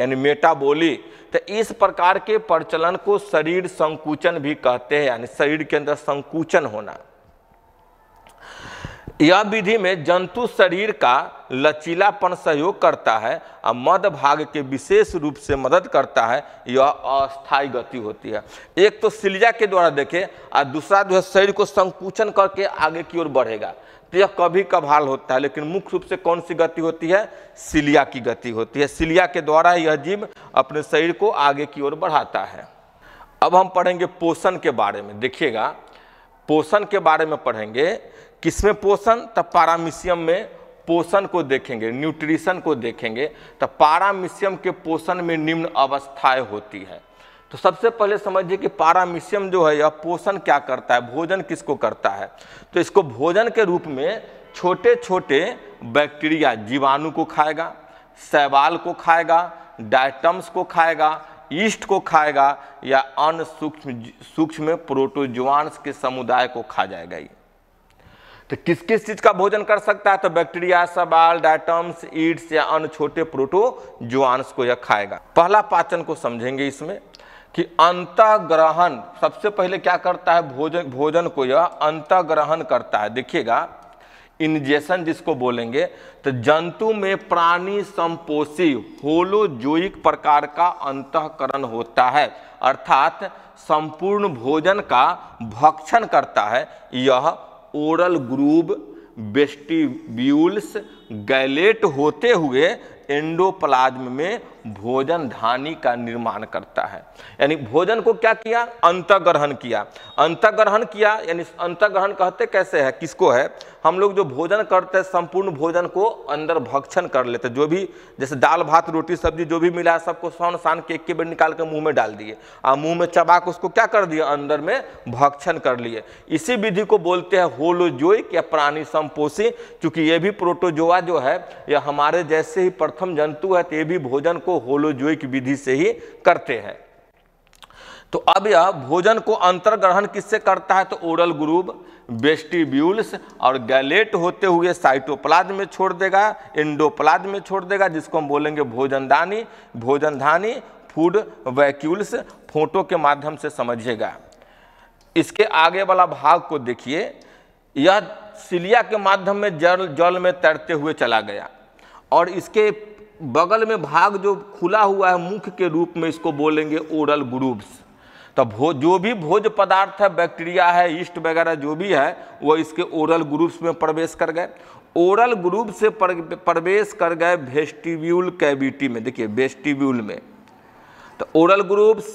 यानी मेटाबोली तो इस प्रकार के प्रचलन को शरीर संकुचन भी कहते हैं यानी शरीर के अंदर संकुचन होना यह विधि में जंतु शरीर का लचीलापन सहयोग करता है और मद भाग के विशेष रूप से मदद करता है यह अस्थायी गति होती है एक तो सिलिया के द्वारा देखे और दूसरा जो है शरीर को संकुचन करके आगे की ओर बढ़ेगा तो यह कभी कभाल होता है लेकिन मुख्य रूप से कौन सी गति होती है सिलिया की गति होती है सिलिया के द्वारा यह जीव अपने शरीर को आगे की ओर बढ़ाता है अब हम पढ़ेंगे पोषण के बारे में देखिएगा पोषण के बारे में पढ़ेंगे किसमें पोषण तब पारामिशियम में पोषण को देखेंगे न्यूट्रिशन को देखेंगे तो पारामिशियम के पोषण में निम्न अवस्थाएं होती है तो सबसे पहले समझिए कि पारामिशियम जो है यह पोषण क्या करता है भोजन किसको करता है तो इसको भोजन के रूप में छोटे छोटे बैक्टीरिया जीवाणु को खाएगा शैवाल को खाएगा डायटम्स को खाएगा ईस्ट को खाएगा या अन्य सूक्ष्म सूक्ष्म प्रोटोजुआंस के समुदाय को खा जाएगा ये तो किस किस चीज का भोजन कर सकता है तो बैक्टीरिया सबाल डायटम्स ईड्स या अन्य छोटे जुआंस को यह खाएगा पहला पाचन को समझेंगे इसमें कि अंतग्रहण सबसे पहले क्या करता है भोजन भोजन को यह अंतग्रहण करता है देखिएगा इंजेशन जिसको बोलेंगे तो जंतु में प्राणी संपोषी होलोजोइक प्रकार का अंतकरण होता है अर्थात संपूर्ण भोजन का भक्षण करता है यह ओरल ग्रूब वेस्टिब्यूल्स गैलेट होते हुए एंडोप्लाज्म में भोजन धानी का निर्माण करता है यानी भोजन को क्या किया अंतग्रहण किया अंतग्रहण किया यानी अंतग्रहण कहते कैसे है किसको है हम लोग जो भोजन करते हैं संपूर्ण भोजन को अंदर भक्षण कर लेते जो भी जैसे दाल भात रोटी सब्जी जो भी मिला सबको सौन सान के एक बेट बेड निकाल कर मुंह में डाल दिए और मुंह में चबा के उसको क्या कर दिया अंदर में भक्षण कर लिए इसी विधि को बोलते हैं होलोजोइक या प्राणी संपोषी चूंकि ये भी प्रोटोजोआ जो है यह हमारे जैसे ही प्रथम जंतु है तो ये भी भोजन को को होलोजोइक विधि से ही करते हैं तो अब यह भोजन को अंतर्ग्रहण किससे करता है तो ओरल ग्रुप बेस्टिब्यूल्स और गैलेट होते हुए साइटोप्लाज्म में छोड़ देगा इंडोप्लाज्म में छोड़ देगा जिसको हम बोलेंगे भोजनदानी भोजनधानी फूड वैक्यूल्स फोटो के माध्यम से समझिएगा इसके आगे वाला भाग को देखिए यह सिलिया के माध्यम में जल जल में तैरते हुए चला गया और इसके बगल में भाग जो खुला हुआ है मुख के रूप में इसको बोलेंगे ओरल ग्रुप्स तो भो जो भी भोज पदार्थ है बैक्टीरिया है ईस्ट वगैरह जो भी है वो इसके ओरल ग्रुप्स में प्रवेश कर गए ओरल ग्रुप से प्रवेश कर गए वेस्टिव्यूल कैविटी में देखिए वेस्टिव्यूल में तो ओरल ग्रुप्स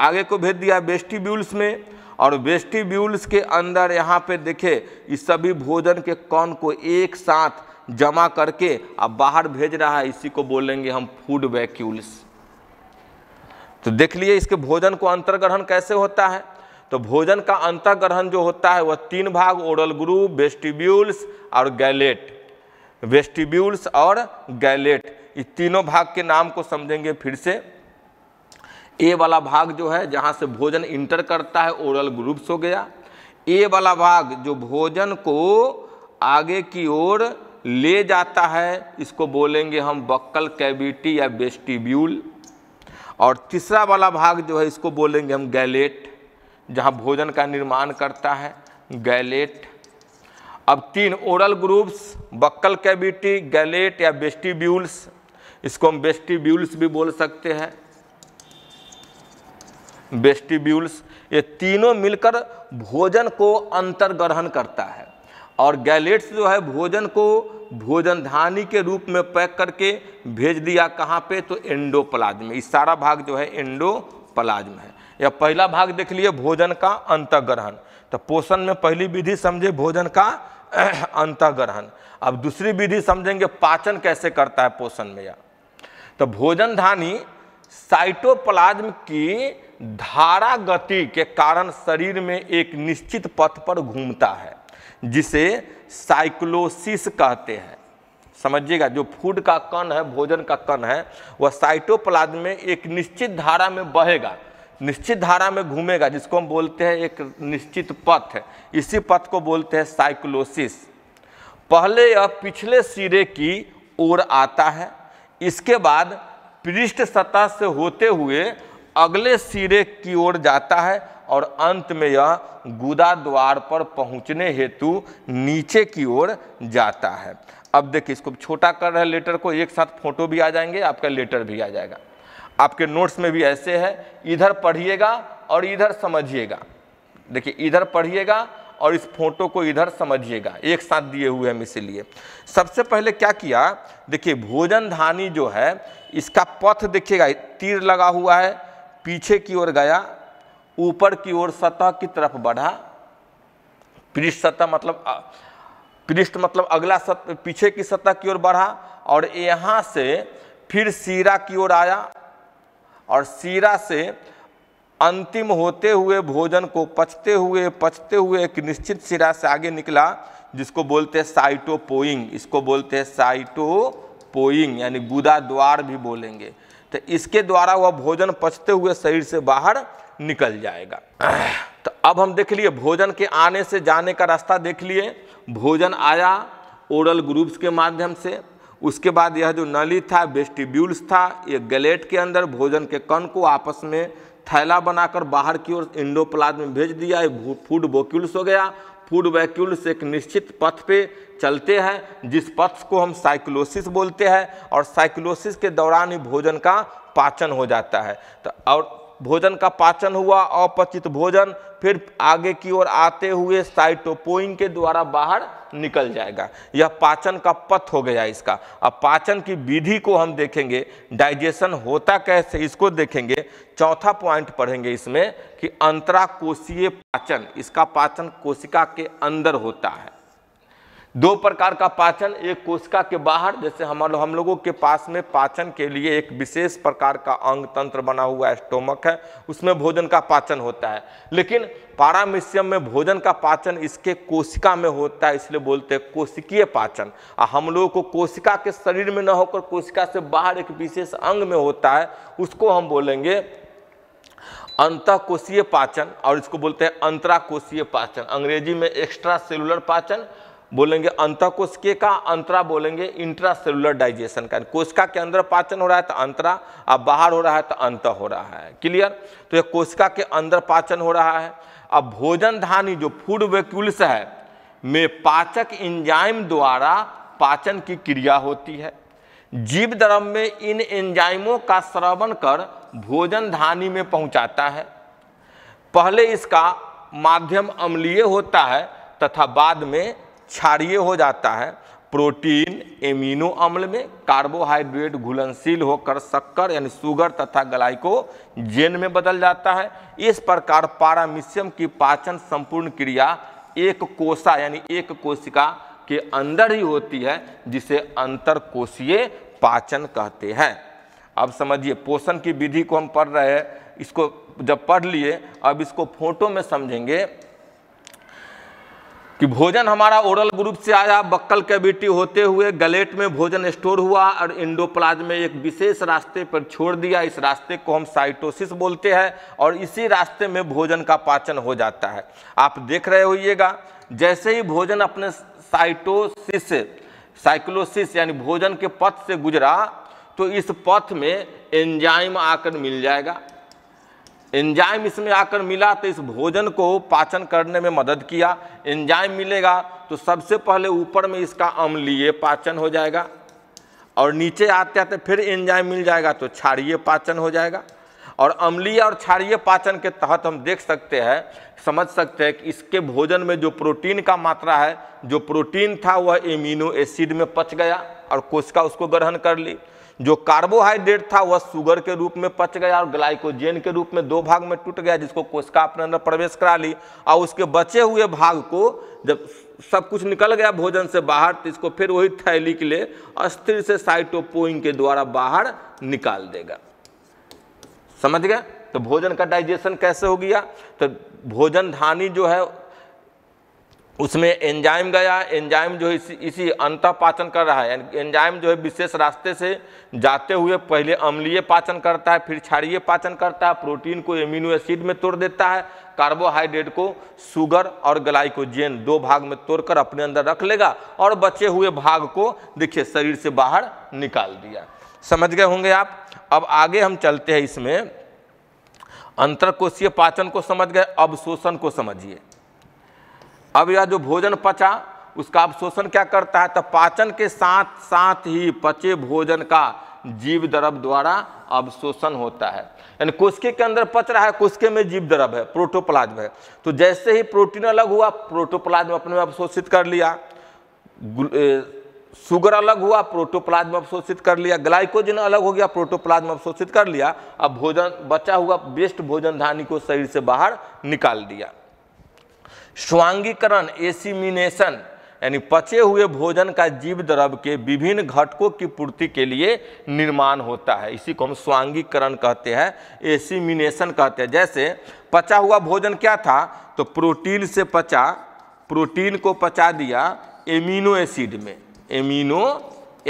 आगे को भेज दिया वेस्टिब्यूल्स में और वेस्टिब्यूल्स के अंदर यहाँ पे देखे इस सभी भोजन के कौन को एक साथ जमा करके अब बाहर भेज रहा है इसी को बोलेंगे हम फूड वैक्यूल्स तो देख लिए इसके भोजन को अंतर्ग्रहण कैसे होता है तो भोजन का अंतर्ग्रहण जो होता है वह तीन भाग ओरल ग्रुप वेस्टिब्यूल्स और गैलेट वेस्टिब्यूल्स और गैलेट ये तीनों भाग के नाम को समझेंगे फिर से ए वाला भाग जो है जहाँ से भोजन इंटर करता है ओरल ग्रुप्स हो गया ए वाला भाग जो भोजन को आगे की ओर ले जाता है इसको बोलेंगे हम बक्कल कैविटी या बेस्टिब्यूल और तीसरा वाला भाग जो है इसको बोलेंगे हम गैलेट जहाँ भोजन का निर्माण करता है गैलेट अब तीन oral grooves buccal cavity gullet या बेस्टिब्यूल्स इसको हम बेस्टिब्यूल्स भी बोल सकते हैं बेस्टिब्यूल्स ये तीनों मिलकर भोजन को अंतर्ग्रहण करता है और गैलेट्स जो है भोजन को भोजन धानी के रूप में पैक करके भेज दिया कहाँ पे तो एंडोप्लाज्म में इस सारा भाग जो है एंडोप्लाज्म है या पहला भाग देख लिए भोजन का अंतग्रहण तो पोषण में पहली विधि समझे भोजन का अंतग्रहण अब दूसरी विधि समझेंगे पाचन कैसे करता है पोषण में या तो भोजन धानी साइटोप्लाज्म की धारा गति के कारण शरीर में एक निश्चित पथ पर घूमता है जिसे साइक्लोसिस कहते हैं समझिएगा जो फूड का कण है भोजन का कण है वह साइटोप्लाज्म में एक निश्चित धारा में बहेगा निश्चित धारा में घूमेगा जिसको हम बोलते हैं एक निश्चित पथ इसी पथ को बोलते हैं साइक्लोसिस पहले यह पिछले सिरे की ओर आता है इसके बाद पृष्ठ सतह से होते हुए अगले सिरे की ओर जाता है और अंत में यह गुदा द्वार पर पहुंचने हेतु नीचे की ओर जाता है अब देखिए इसको छोटा कर रहे लेटर को एक साथ फोटो भी आ जाएंगे आपका लेटर भी आ जाएगा आपके नोट्स में भी ऐसे है इधर पढ़िएगा और इधर समझिएगा देखिए इधर पढ़िएगा और इस फोटो को इधर समझिएगा एक साथ दिए हुए हम इसीलिए सबसे पहले क्या किया देखिए भोजन धानी जो है इसका पथ देखिएगा तीर लगा हुआ है पीछे की ओर गया ऊपर की ओर सतह की तरफ बढ़ा पृष्ठ सतह मतलब पृष्ठ मतलब अगला सतह पीछे की सतह की ओर बढ़ा और यहाँ से फिर सीरा की ओर आया और सीरा से अंतिम होते हुए भोजन को पचते हुए पचते हुए एक निश्चित सिरा से आगे निकला जिसको बोलते हैं साइटोपोइंग इसको बोलते हैं साइटोपोइंग यानी गुदा द्वार भी बोलेंगे तो इसके द्वारा वह भोजन पचते हुए शरीर से बाहर निकल जाएगा तो अब हम देख लिए भोजन के आने से जाने का रास्ता देख लिए भोजन आया ओरल ग्रुप्स के माध्यम से उसके बाद यह जो नली था वेस्टिब्यूल्स था ये गलेट के अंदर भोजन के कण को आपस में थैला बनाकर बाहर की ओर इंडो में भेज दिया ये फूड वोक्यूल्स हो गया फूड वैक्यूल्स एक निश्चित पथ पे चलते हैं जिस पथ को हम साइक्लोसिस बोलते हैं और साइक्लोसिस के दौरान ही भोजन का पाचन हो जाता है तो और भोजन का पाचन हुआ अपचित भोजन फिर आगे की ओर आते हुए साइटोपोइन के द्वारा बाहर निकल जाएगा यह पाचन का पथ हो गया इसका अब पाचन की विधि को हम देखेंगे डाइजेशन होता कैसे इसको देखेंगे चौथा पॉइंट पढ़ेंगे इसमें कि अंतराकोशीय पाचन इसका पाचन कोशिका के अंदर होता है दो प्रकार का पाचन एक कोशिका के बाहर जैसे हमारे हम लोगों के पास में पाचन के लिए एक विशेष प्रकार का अंग तंत्र बना हुआ है स्टोमक है उसमें भोजन का पाचन होता है लेकिन पारामिशियम में भोजन का पाचन इसके कोशिका में होता है इसलिए बोलते हैं कोशिकीय पाचन और हम लोगों को कोशिका के शरीर में न होकर कोशिका से बाहर एक विशेष अंग में होता है उसको हम बोलेंगे अंत पाचन और इसको बोलते हैं अंतराकोशीय पाचन अंग्रेजी में एक्स्ट्रा सेलुलर पाचन बोलेंगे अंत कोशिके का अंतरा बोलेंगे इंट्रा सेलुलर डाइजेशन का कोशिका के अंदर पाचन हो रहा है तो अंतरा अब बाहर हो रहा है तो अंत हो रहा है क्लियर तो ये कोशिका के अंदर पाचन हो रहा है अब भोजन धानी जो फूड वेक्यूल्स है में पाचक इंजाइम द्वारा पाचन की क्रिया होती है जीव द्रव में इन एंजाइमों का श्रवण कर भोजन धानी में पहुंचाता है पहले इसका माध्यम अम्लीय होता है तथा बाद में क्षारिय हो जाता है प्रोटीन एमिनो अम्ल में कार्बोहाइड्रेट घुलनशील होकर शक्कर यानी शुगर तथा गलाइको जेन में बदल जाता है इस प्रकार पारामिशियम की पाचन संपूर्ण क्रिया एक कोशा यानी एक कोशिका के अंदर ही होती है जिसे अंतरकोशीय पाचन कहते हैं अब समझिए पोषण की विधि को हम पढ़ रहे हैं इसको जब पढ़ लिए अब इसको फोटो में समझेंगे कि भोजन हमारा ओरल ग्रुप से आया बक्कल कैविटी होते हुए गलेट में भोजन स्टोर हुआ और इंडोप्लाज में एक विशेष रास्ते पर छोड़ दिया इस रास्ते को हम साइटोसिस बोलते हैं और इसी रास्ते में भोजन का पाचन हो जाता है आप देख रहे होइएगा जैसे ही भोजन अपने साइटोसिस साइक्लोसिस यानी भोजन के पथ से गुजरा तो इस पथ में एंजाइम आकर मिल जाएगा एंजाइम इसमें आकर मिला तो इस भोजन को पाचन करने में मदद किया एंजाइम मिलेगा तो सबसे पहले ऊपर में इसका अम्लीय पाचन हो जाएगा और नीचे आते आते फिर एंजाइम मिल जाएगा तो क्षारीय पाचन हो जाएगा और अम्लीय और क्षारीय पाचन के तहत हम देख सकते हैं समझ सकते हैं कि इसके भोजन में जो प्रोटीन का मात्रा है जो प्रोटीन था वह एमिनो एसिड में पच गया और कोशिका उसको ग्रहण कर ली जो कार्बोहाइड्रेट था वह शुगर के रूप में पच गया और ग्लाइकोजेन के रूप में दो भाग में टूट गया जिसको कोशिका अपने अंदर प्रवेश करा ली और उसके बचे हुए भाग को जब सब कुछ निकल गया भोजन से बाहर तो इसको फिर वही थैली के लिए अस्थिर से साइटोपोइन के द्वारा बाहर निकाल देगा समझ गया तो भोजन का डाइजेशन कैसे हो गया तो भोजन धानी जो है उसमें एंजाइम गया एंजाइम जो इसी इसी अंत पाचन कर रहा है एंजाइम जो है विशेष रास्ते से जाते हुए पहले अम्लीय पाचन करता है फिर क्षारीय पाचन करता है प्रोटीन को एमिनो एसिड में तोड़ देता है कार्बोहाइड्रेट को शुगर और ग्लाइकोजेन दो भाग में तोड़कर अपने अंदर रख लेगा और बचे हुए भाग को देखिए शरीर से बाहर निकाल दिया समझ गए होंगे आप अब आगे हम चलते हैं इसमें अंतरकोशीय पाचन को समझ गए अब को समझिए अब यह जो भोजन पचा उसका अवशोषण क्या करता है तो पाचन के साथ साथ ही पचे भोजन का जीव द्रव द्वारा अवशोषण होता है यानी कोशिके के अंदर पच रहा है कोशिके में जीव द्रव है प्रोटोप्लाज्म है तो जैसे ही प्रोटीन अलग हुआ प्रोटोप्लाज्म अपने में अवशोषित कर लिया शुगर अलग हुआ प्रोटोप्लाज्म अवशोषित कर लिया ग्लाइकोजन अलग हो गया प्रोटोप्लाज्म अवशोषित कर लिया अब भोजन बचा हुआ बेस्ट भोजन धानी को शरीर से बाहर निकाल दिया स्वांगीकरण एसिमिनेशन यानी पचे हुए भोजन का जीव द्रव के विभिन्न घटकों की पूर्ति के लिए निर्माण होता है इसी को हम स्वांगीकरण कहते हैं एसिमिनेशन कहते हैं जैसे पचा हुआ भोजन क्या था तो प्रोटीन से पचा प्रोटीन को पचा दिया एमिनो एसिड में एमिनो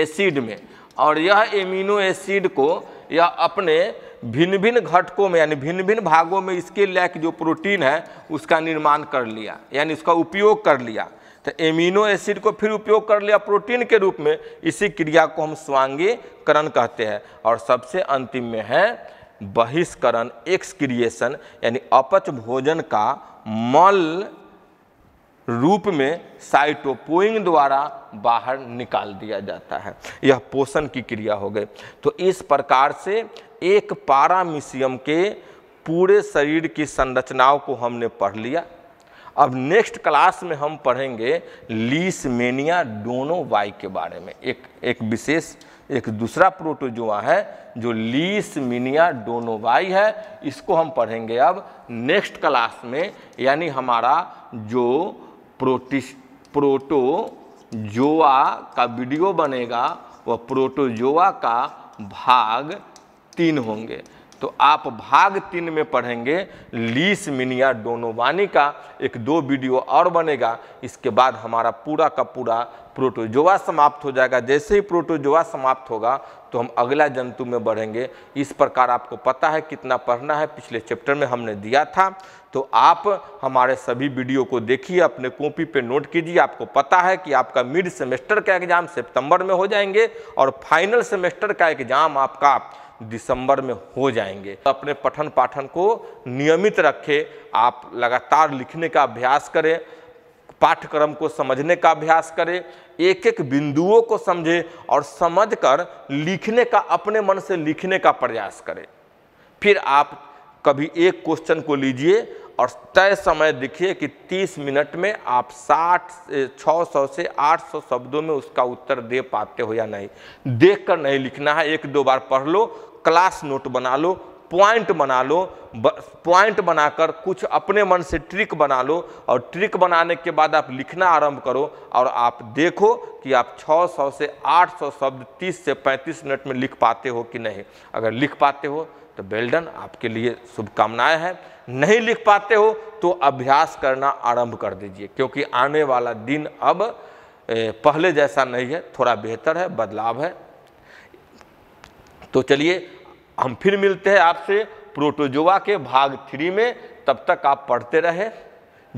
एसिड में और यह एमिनो एसिड को यह अपने भिन्न भिन्न घटकों में यानी भिन्न भिन्न भागों में इसके लैक जो प्रोटीन है उसका निर्माण कर लिया यानी उसका उपयोग कर लिया तो एमिनो एसिड को फिर उपयोग कर लिया प्रोटीन के रूप में इसी क्रिया को हम स्वांगीकरण कहते हैं और सबसे अंतिम में है बहिष्करण एक्सक्रिएशन यानी अपच भोजन का मल रूप में साइटोपोइंग द्वारा बाहर निकाल दिया जाता है यह पोषण की क्रिया हो गई तो इस प्रकार से एक पारामिशियम के पूरे शरीर की संरचनाओं को हमने पढ़ लिया अब नेक्स्ट क्लास में हम पढ़ेंगे लीसमेनिया डोनोवाई के बारे में एक एक विशेष एक दूसरा प्रोटोजोआ है जो लीसमिनिया डोनोवाई है इसको हम पढ़ेंगे अब नेक्स्ट क्लास में यानी हमारा जो प्रोटिस प्रोटोजोआ का वीडियो बनेगा वह प्रोटोजोआ का भाग तीन होंगे तो आप भाग तीन में पढ़ेंगे लीस मिनिया डोनोवानी का एक दो वीडियो और बनेगा इसके बाद हमारा पूरा का पूरा प्रोटोजोआ समाप्त हो जाएगा जैसे ही प्रोटोजोआ समाप्त होगा तो हम अगला जंतु में बढ़ेंगे इस प्रकार आपको पता है कितना पढ़ना है पिछले चैप्टर में हमने दिया था तो आप हमारे सभी वीडियो को देखिए अपने कॉपी पे नोट कीजिए आपको पता है कि आपका मिड सेमेस्टर का एग्ज़ाम सितंबर में हो जाएंगे और फाइनल सेमेस्टर का एग्ज़ाम आपका दिसंबर में हो जाएंगे तो अपने पठन पाठन को नियमित रखें आप लगातार लिखने का अभ्यास करें पाठ्यक्रम को समझने का अभ्यास करें एक एक बिंदुओं को समझें और समझकर लिखने का अपने मन से लिखने का प्रयास करें फिर आप कभी एक क्वेश्चन को लीजिए और तय समय देखिए कि 30 मिनट में आप 60 600 से 800 शब्दों में उसका उत्तर दे पाते हो या नहीं देख कर नहीं लिखना है एक दो बार पढ़ लो क्लास नोट बना लो पॉइंट बना लो पॉइंट बनाकर कुछ अपने मन से ट्रिक बना लो और ट्रिक बनाने के बाद आप लिखना आरंभ करो और आप देखो कि आप 600 से 800 शब्द 30 से 35 मिनट में लिख पाते हो कि नहीं अगर लिख पाते हो तो बेल्डन आपके लिए शुभकामनाएं हैं नहीं लिख पाते हो तो अभ्यास करना आरंभ कर दीजिए क्योंकि आने वाला दिन अब पहले जैसा नहीं है थोड़ा बेहतर है बदलाव है तो चलिए हम फिर मिलते हैं आपसे प्रोटोजोवा के भाग थ्री में तब तक आप पढ़ते रहे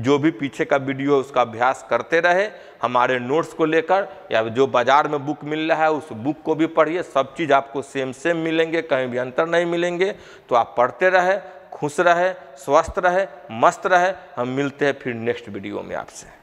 जो भी पीछे का वीडियो है उसका अभ्यास करते रहे हमारे नोट्स को लेकर या जो बाज़ार में बुक मिल रहा है उस बुक को भी पढ़िए सब चीज़ आपको सेम सेम मिलेंगे कहीं भी अंतर नहीं मिलेंगे तो आप पढ़ते रहे खुश रहे स्वस्थ रहे मस्त रहे हम मिलते हैं फिर नेक्स्ट वीडियो में आपसे